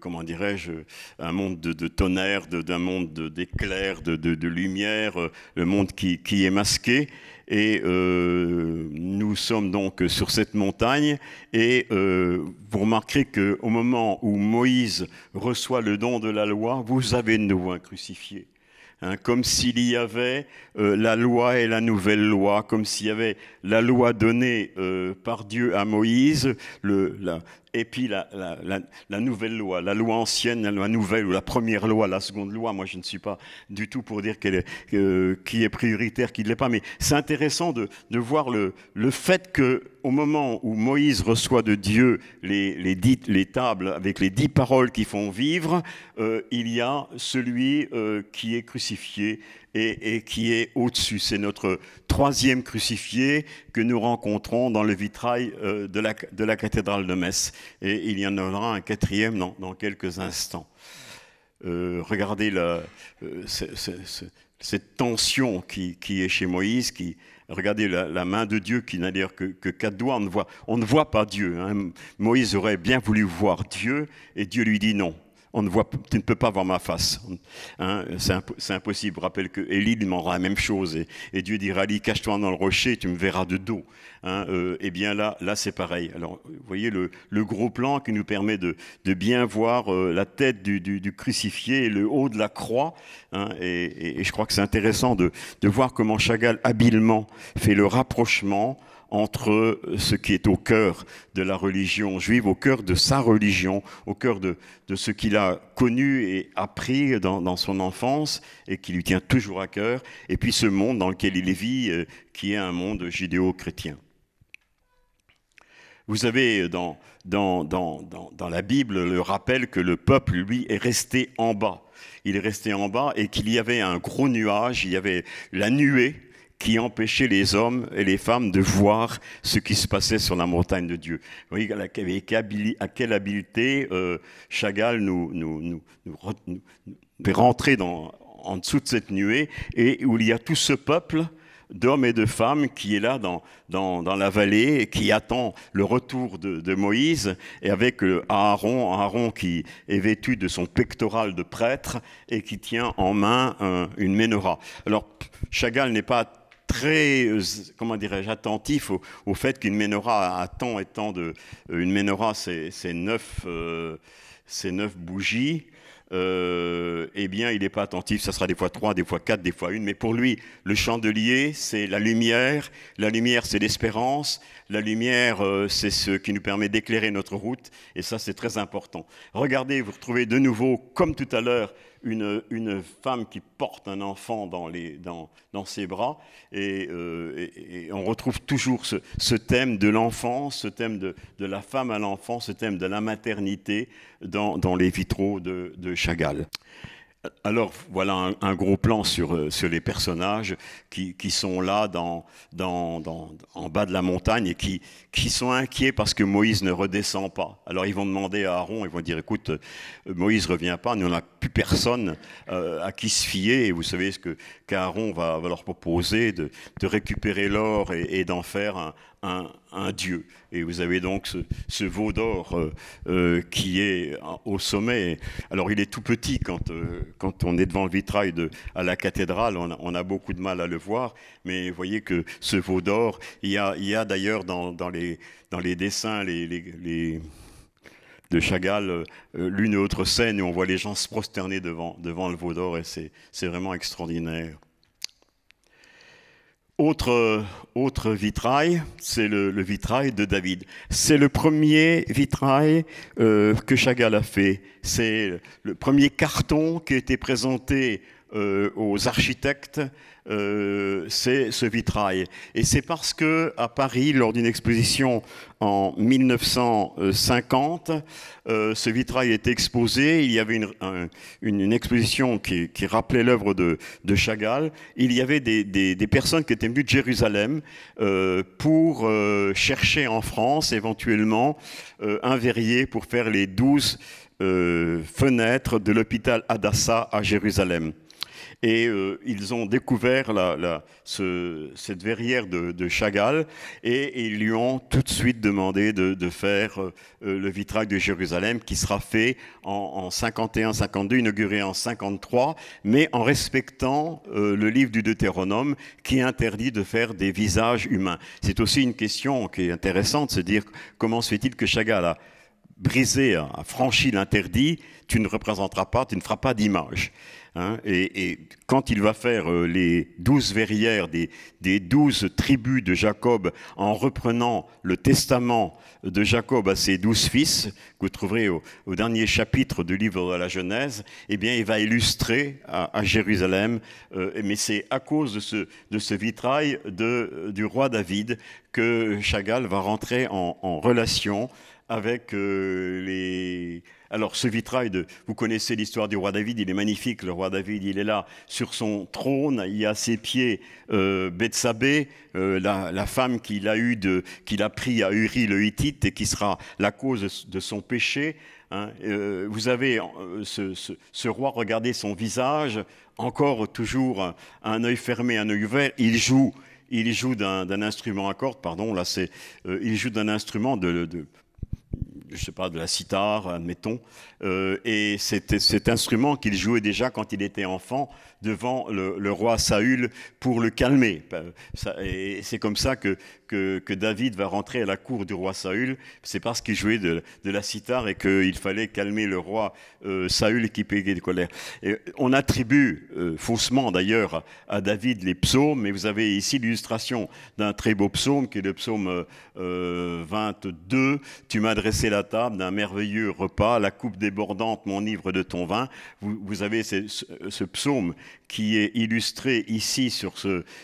comment dirais-je, un monde de, tonnerre, d'un monde d'éclairs, de, lumière, le monde qui est masqué. Et euh, nous sommes donc sur cette montagne. Et euh, vous remarquerez qu'au moment où Moïse reçoit le don de la loi, vous avez de nouveau un crucifié. Hein, comme s'il y avait euh, la loi et la nouvelle loi, comme s'il y avait la loi donnée par Dieu à Moïse, le, la, et puis la, nouvelle loi, la loi ancienne, la loi nouvelle, ou la première loi, la seconde loi, moi je ne suis pas du tout pour dire qui est prioritaire, qui ne l'est pas, mais c'est intéressant de, voir le, fait que au moment où Moïse reçoit de Dieu les, les tables avec les dix paroles qui font vivre, euh, il y a celui euh, qui est crucifié et, qui est au-dessus. C'est notre troisième crucifié que nous rencontrons dans le vitrail euh, de la, cathédrale de Metz. Et il y en aura un quatrième dans, quelques instants. Euh, regardez euh, cette tension qui, est chez Moïse, regardez la, main de Dieu qui n'a d'ailleurs que, quatre doigts, on ne voit, pas Dieu. Hein. Moïse aurait bien voulu voir Dieu et Dieu lui dit non, on ne voit, tu ne peux pas voir ma face. Hein, c'est impossible. Rappelle que Élie demandera la même chose. Et, Dieu dira, Élie, cache-toi dans le rocher, tu me verras de dos. Hein, euh, eh bien là, là c'est pareil. Alors, vous voyez le, gros plan qui nous permet de, bien voir euh, la tête du, crucifié et le haut de la croix. Hein, et, je crois que c'est intéressant de, de, voir comment Chagall habilement fait le rapprochement entre ce qui est au cœur de la religion juive, au cœur de sa religion, au cœur de, ce qu'il a connu et appris dans, son enfance et qui lui tient toujours à cœur, et puis ce monde dans lequel il vit, euh, qui est un monde judéo-chrétien. Vous avez dans, la Bible le rappel que le peuple, lui, est resté en bas. Il est resté en bas et qu'il y avait un gros nuage, il y avait la nuée qui empêchait les hommes et les femmes de voir ce qui se passait sur la montagne de Dieu. Vous voyez à quelle habileté euh, Chagall nous, nous, fait rentrer dans, en dessous de cette nuée et où il y a tout ce peuple d'hommes et de femmes qui est là dans, dans, la vallée, et qui attend le retour de, Moïse, et avec euh, Aaron, Aaron qui est vêtu de son pectoral de prêtre et qui tient en main euh, une menorah. Alors, Chagall n'est pas très, euh, comment dirais-je, attentif au, fait qu'une menorah a tant et tant de... Euh, une menorah, c'est neuf, euh, neuf bougies. Euh, eh bien, il n'est pas attentif. Ça sera des fois trois, des fois quatre, des fois une. Mais pour lui, le chandelier, c'est la lumière. La lumière, c'est l'espérance. La lumière, c'est ce qui nous permet d'éclairer notre route. Et ça, c'est très important. Regardez, vous retrouvez de nouveau, comme tout à l'heure, une, femme qui porte un enfant dans, ses bras. Euh, et, on retrouve toujours ce, thème de l'enfance, ce thème de, la femme à l'enfant, ce thème de la maternité dans, les vitraux de Chagall. Alors voilà un, gros plan sur, euh, les personnages qui, sont là dans, dans, en bas de la montagne et qui, qui sont inquiets parce que Moïse ne redescend pas. Alors ils vont demander à Aaron, ils vont dire écoute, euh, Moïse ne revient pas, nous a plus personne euh, à qui se fier. Et vous savez ce que qu'Aaron va, leur proposer de, récupérer l'or et d'en faire un, un, dieu. Et vous avez donc ce, veau d'or euh, euh, qui est au sommet. Alors il est tout petit quand, euh, quand on est devant le vitrail de, à la cathédrale, on a, beaucoup de mal à le voir, mais vous voyez que ce veau d'or, il y a, il y a d'ailleurs dans, dans, les, dans les dessins, les, les, les de Chagall, l'une et l'autre scène où on voit les gens se prosterner devant, devant le veau d'or et c'est vraiment extraordinaire. Autre, autre vitrail, c'est le, vitrail de David. C'est le premier vitrail euh, que Chagall a fait. C'est le premier carton qui a été présenté euh, aux architectes, euh, c'est ce vitrail. Et c'est parce que à Paris, lors d'une exposition en 1950, euh, ce vitrail était exposé. Il y avait une, exposition qui, rappelait l'œuvre de, de, Chagall. Il y avait des, personnes qui étaient venues de Jérusalem euh, pour chercher en France éventuellement un verrier pour faire les douze fenêtres de l'hôpital Adassa à Jérusalem et euh, ils ont découvert cette verrière de, Chagall et, ils lui ont tout de suite demandé de, faire euh, euh, le vitrail de Jérusalem qui sera fait en, 51-52, inauguré en 53, mais en respectant le livre du Deutéronome qui interdit de faire des visages humains. C'est aussi une question qui est intéressante, se dire comment se fait-il que Chagall a brisé, a franchi l'interdit, tu ne représenteras pas, tu ne feras pas d'image. Hein, et, quand il va faire euh, les douze verrières des, douze tribus de Jacob en reprenant le testament de Jacob à ses douze fils, que vous trouverez au, dernier chapitre du livre de la Genèse, eh bien, il va illustrer à, Jérusalem, euh, mais c'est à cause de ce, vitrail de, euh, du roi David que Chagall va rentrer en, relation avec les alors ce vitrail, de, vous connaissez l'histoire du roi David, il est magnifique, le roi David, il est là sur son trône, il y a ses pieds euh, euh la, femme qu'il a, eu qu'il a pris à Uri le Hittite et qui sera la cause de son péché. Hein. Euh, vous avez euh, ce, roi, regardez son visage, encore toujours un, œil fermé, un œil ouvert, il joue. Il joue d'un instrument à cordes, pardon, là c'est, il joue d'un instrument de, de, je sais pas, de la sitar, admettons. Euh, et c'était cet instrument qu'il jouait déjà quand il était enfant, devant le, roi Saül pour le calmer. Et c'est comme ça que, que, David va rentrer à la cour du roi Saül. C'est parce qu'il jouait de, de, la cithare et qu'il fallait calmer le roi euh, Saül qui payait de colère. Et on attribue euh, faussement d'ailleurs à David les psaumes, mais vous avez ici l'illustration d'un très beau psaume qui est le psaume 22. Euh, tu m'as dressé la table d'un merveilleux repas, la coupe débordante, mon livre de ton vin. Vous, vous avez ce psaume qui est illustré ici sur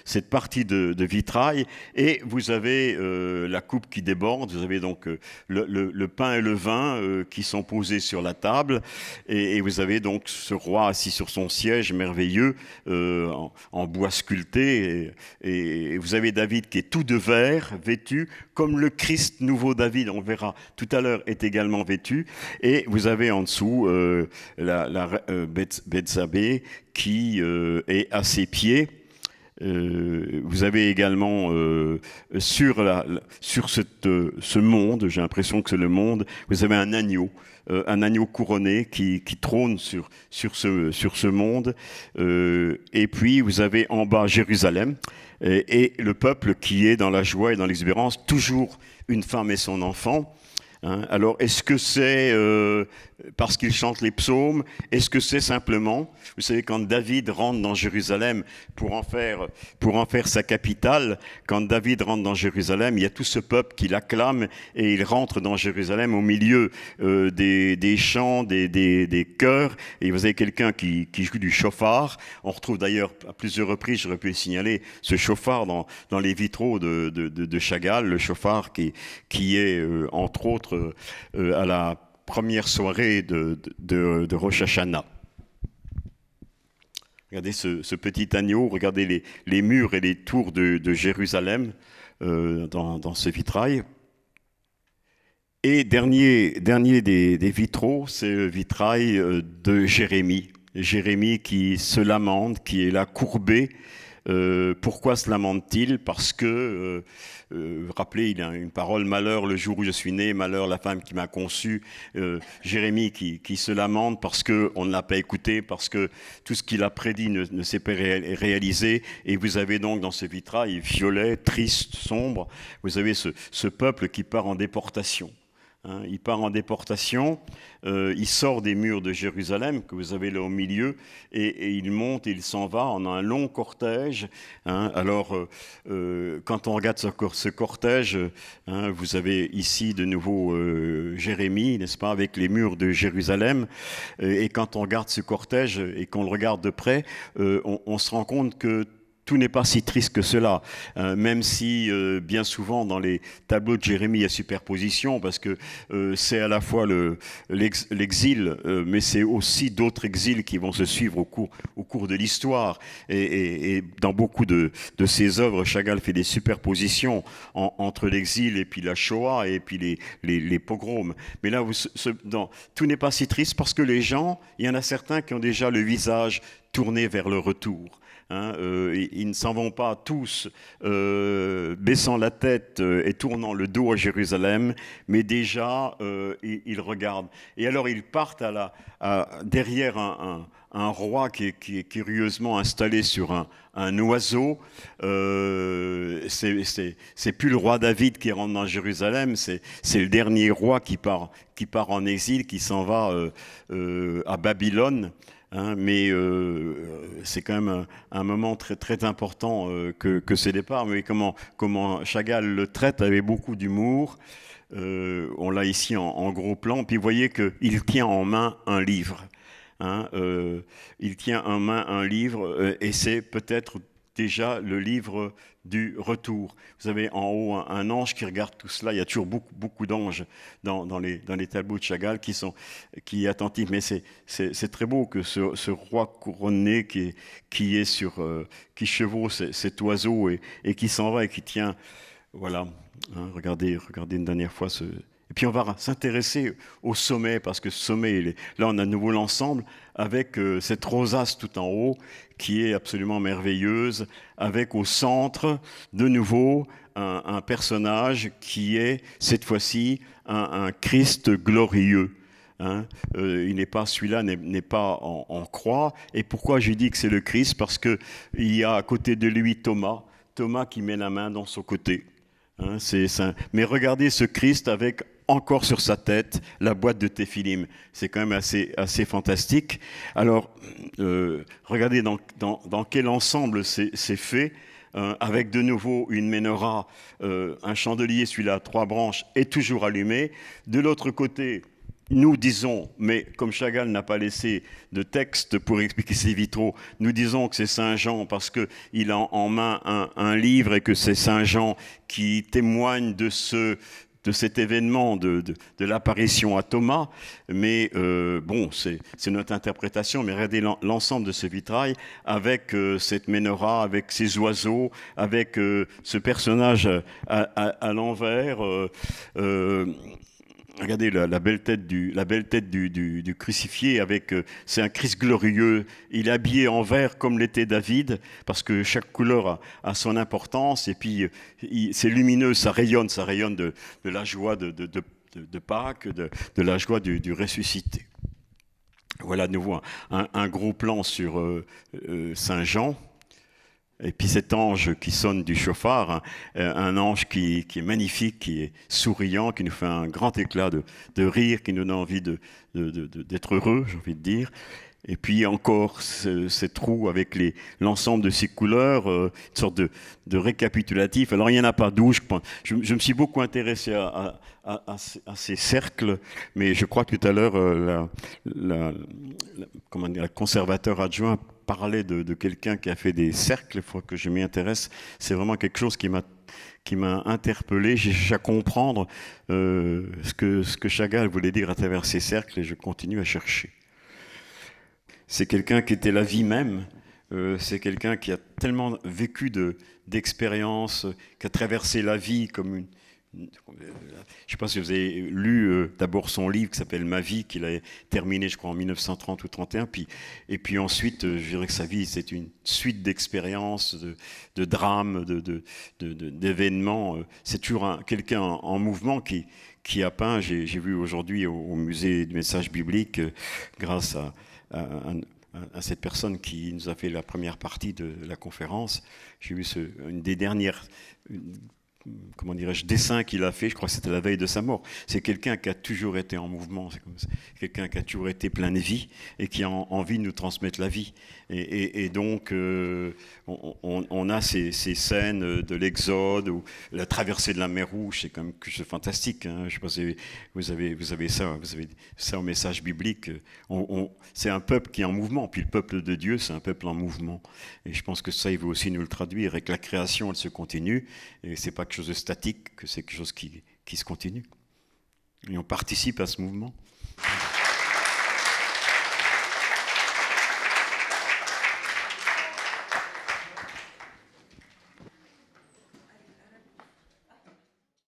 cette partie de, de, vitrail. Et vous avez euh, la coupe qui déborde, vous avez donc euh, le, pain et le vin euh, qui sont posés sur la table. Et, vous avez donc ce roi assis sur son siège merveilleux en, bois sculpté. Et, vous avez David qui est tout de vert, vêtu, comme le Christ nouveau David, on verra tout à l'heure, est également vêtu. Et vous avez en dessous la, la qui et euh, est à ses pieds. Euh, vous avez également euh, sur, la, sur ce monde, j'ai l'impression que c'est le monde, vous avez un agneau, un agneau couronné qui, qui trône sur, sur, ce, sur ce monde. et puis vous avez en bas Jérusalem et, et, le peuple qui est dans la joie et dans l'exubérance, toujours une femme et son enfant. Hein? Alors, est-ce que c'est euh, parce qu'il chante les psaumes Est-ce que c'est simplement, vous savez, quand David rentre dans Jérusalem pour en, faire, pour en faire sa capitale, quand David rentre dans Jérusalem, il y a tout ce peuple qui l'acclame et il rentre dans Jérusalem au milieu euh, des, chants, des, chœurs. Et vous avez quelqu'un qui, joue du chauffard. On retrouve d'ailleurs à plusieurs reprises, j'aurais pu signaler, ce chauffard dans, les vitraux de, de, Chagall, le chauffard qui, qui est, euh, entre autres, euh, euh, à la première soirée de, Rosh Hashanah. Regardez ce, petit agneau, regardez les, murs et les tours de, Jérusalem euh, dans, ce vitrail. Et dernier, dernier des, vitraux, c'est le vitrail de Jérémie. Jérémie qui se lamente, qui est là courbé. pourquoi se lamente-t-il Parce que euh, rappelez, il y a une parole, malheur le jour où je suis né, malheur la femme qui m'a conçu, euh, Jérémie qui, se lamente parce qu'on ne l'a pas écouté, parce que tout ce qu'il a prédit ne, s'est pas réalisé, et vous avez donc dans ce vitrail violet, triste, sombre, vous avez ce peuple qui part en déportation. Hein, il part en déportation, euh, il sort des murs de Jérusalem, que vous avez là au milieu, et, il monte, il s'en va en un long cortège. Hein. alors, euh, euh, quand on regarde ce, cortège, hein, vous avez ici de nouveau Jérémie, n'est-ce pas, avec les murs de Jérusalem. Et, quand on regarde ce cortège et qu'on le regarde de près, on se rend compte que tout n'est pas si triste que cela, hein, même si euh, bien souvent dans les tableaux de Jérémie il y a superposition, parce que euh, c'est à la fois l'exil, euh, mais c'est aussi d'autres exils qui vont se suivre au cours, au cours de l'histoire. Et, dans beaucoup de, de, ses œuvres, Chagall fait des superpositions entre l'exil et puis la Shoah et puis les, les, pogroms. Mais là, vous, tout n'est pas si triste parce que les gens, il y en a certains qui ont déjà le visage tourné vers le retour. Hein, euh, ils ne s'en vont pas tous euh, baissant la tête euh, et tournant le dos à Jérusalem, mais déjà ils, regardent. Et alors ils partent derrière un, roi qui est, curieusement installé sur un, oiseau. oiseau. c'est plus le roi David qui rentre dans Jérusalem, c'est le dernier roi qui part en exil, qui s'en va à Babylone. Hein, mais euh, euh, c'est quand même un, moment très, très important euh, que, que, ces départs. Mais comment, comment Chagall le traite avec beaucoup d'humour. on l'a ici en, gros plan. Puis vous voyez qu'il tient en main un livre. Hein, il tient en main un livre et c'est peut-être déjà le livre du retour. Vous avez en haut un, ange qui regarde tout cela. Il y a toujours beaucoup, beaucoup d'anges dans, les, dans tableaux de Chagall qui sont qui attentifs. Mais c'est très beau que ce, roi couronné qui qui est sur euh, qui chevauche cet oiseau et, et qui s'en va et qui tient. Voilà. Hein, regardez, regardez une dernière fois ce. Et puis on va s'intéresser au sommet parce que sommet, là on a de nouveau l'ensemble avec euh, cette rosace tout en haut qui est absolument merveilleuse, avec au centre, de nouveau, un, personnage qui est cette fois-ci un, Christ glorieux. Hein. Euh, il n'est pas celui-là n'est pas en, croix. Et pourquoi je dis que c'est le Christ Parce que il y a à côté de lui Thomas, Thomas qui met la main dans son côté. Hein, c'est mais regardez ce Christ avec encore sur sa tête la boîte de Téphilim. C'est quand même assez, assez fantastique. Alors, euh, regardez dans, dans, quel ensemble c'est fait, euh, avec de nouveau une menorah, euh, un chandelier, celui-là, trois branches, est toujours allumé. De l'autre côté, nous disons, mais comme Chagall n'a pas laissé de texte pour expliquer ses vitraux, nous disons que c'est Saint Jean parce qu'il a en main un livre et que c'est Saint Jean qui témoigne de ce, de cet événement de, de, l'apparition à Thomas, mais euh, bon, c'est notre interprétation, mais regardez l'ensemble de ce vitrail avec euh, cette menorah, avec ces oiseaux, avec euh, ce personnage à, à l'envers. Regardez la, la, belle tête du, crucifié avec, euh, c'est un Christ glorieux. Il est habillé en vert comme l'était David, parce que chaque couleur a, son importance. Et puis, euh, c'est lumineux, ça rayonne, ça rayonne de, la joie de, Pâques, de, la joie du, ressuscité. Voilà de nouveau un, gros plan sur euh, Saint Jean. Et puis cet ange qui sonne du chauffard, euh, un ange qui, est magnifique, qui est souriant, qui nous fait un grand éclat de, rire, qui nous donne envie d'être de, heureux, j'ai envie de dire. Et puis encore ces trous avec l'ensemble de ces couleurs, euh, une sorte de, récapitulatif. Alors il n'y en a pas d'où, je Je, me suis beaucoup intéressé à, à, ces cercles, mais je crois que tout à l'heure, euh, la, la, conservateur adjoint parler de, quelqu'un qui a fait des cercles, il faut que je m'y intéresse. C'est vraiment quelque chose qui m'a qui m'a interpellé. J'ai cherché à comprendre euh, ce, que, ce que Chagall voulait dire à travers ces cercles et je continue à chercher. C'est quelqu'un qui était la vie même. Euh, c'est quelqu'un qui a tellement vécu d'expériences, de, qui a traversé la vie comme une, je sais pas si vous avez lu euh, d'abord son livre qui s'appelle Ma vie, qu'il a terminé, je crois, en 1930 ou 31. Puis, et puis ensuite, euh, je dirais que sa vie, c'est une suite d'expériences, de, drames, d'événements. De, de, euh, c'est toujours quelqu'un en, mouvement qui, qui a peint. J'ai vu aujourd'hui au, musée du message biblique, grâce à, à, cette personne qui nous a fait la première partie de la conférence. J'ai vu ce, une des dernières comment dirais-je, dessin qu'il a fait, je crois que c'était la veille de sa mort. C'est quelqu'un qui a toujours été en mouvement, c'est quelqu'un qui a toujours été plein de vie et qui a envie de nous transmettre la vie. Et, donc, euh, on, a ces, scènes de l'Exode ou la traversée de la mer Rouge, c'est quand même quelque chose de fantastique. Hein. Je pense que vous avez, vous avez ça, vous avez ça au message biblique. On, c'est un peuple qui est en mouvement, puis le peuple de Dieu, c'est un peuple en mouvement. Et je pense que ça, il veut aussi nous le traduire, et que la création, elle se continue, et c'est pas quelque chose de statique, que c'est quelque chose qui, qui se continue. Et on participe à ce mouvement.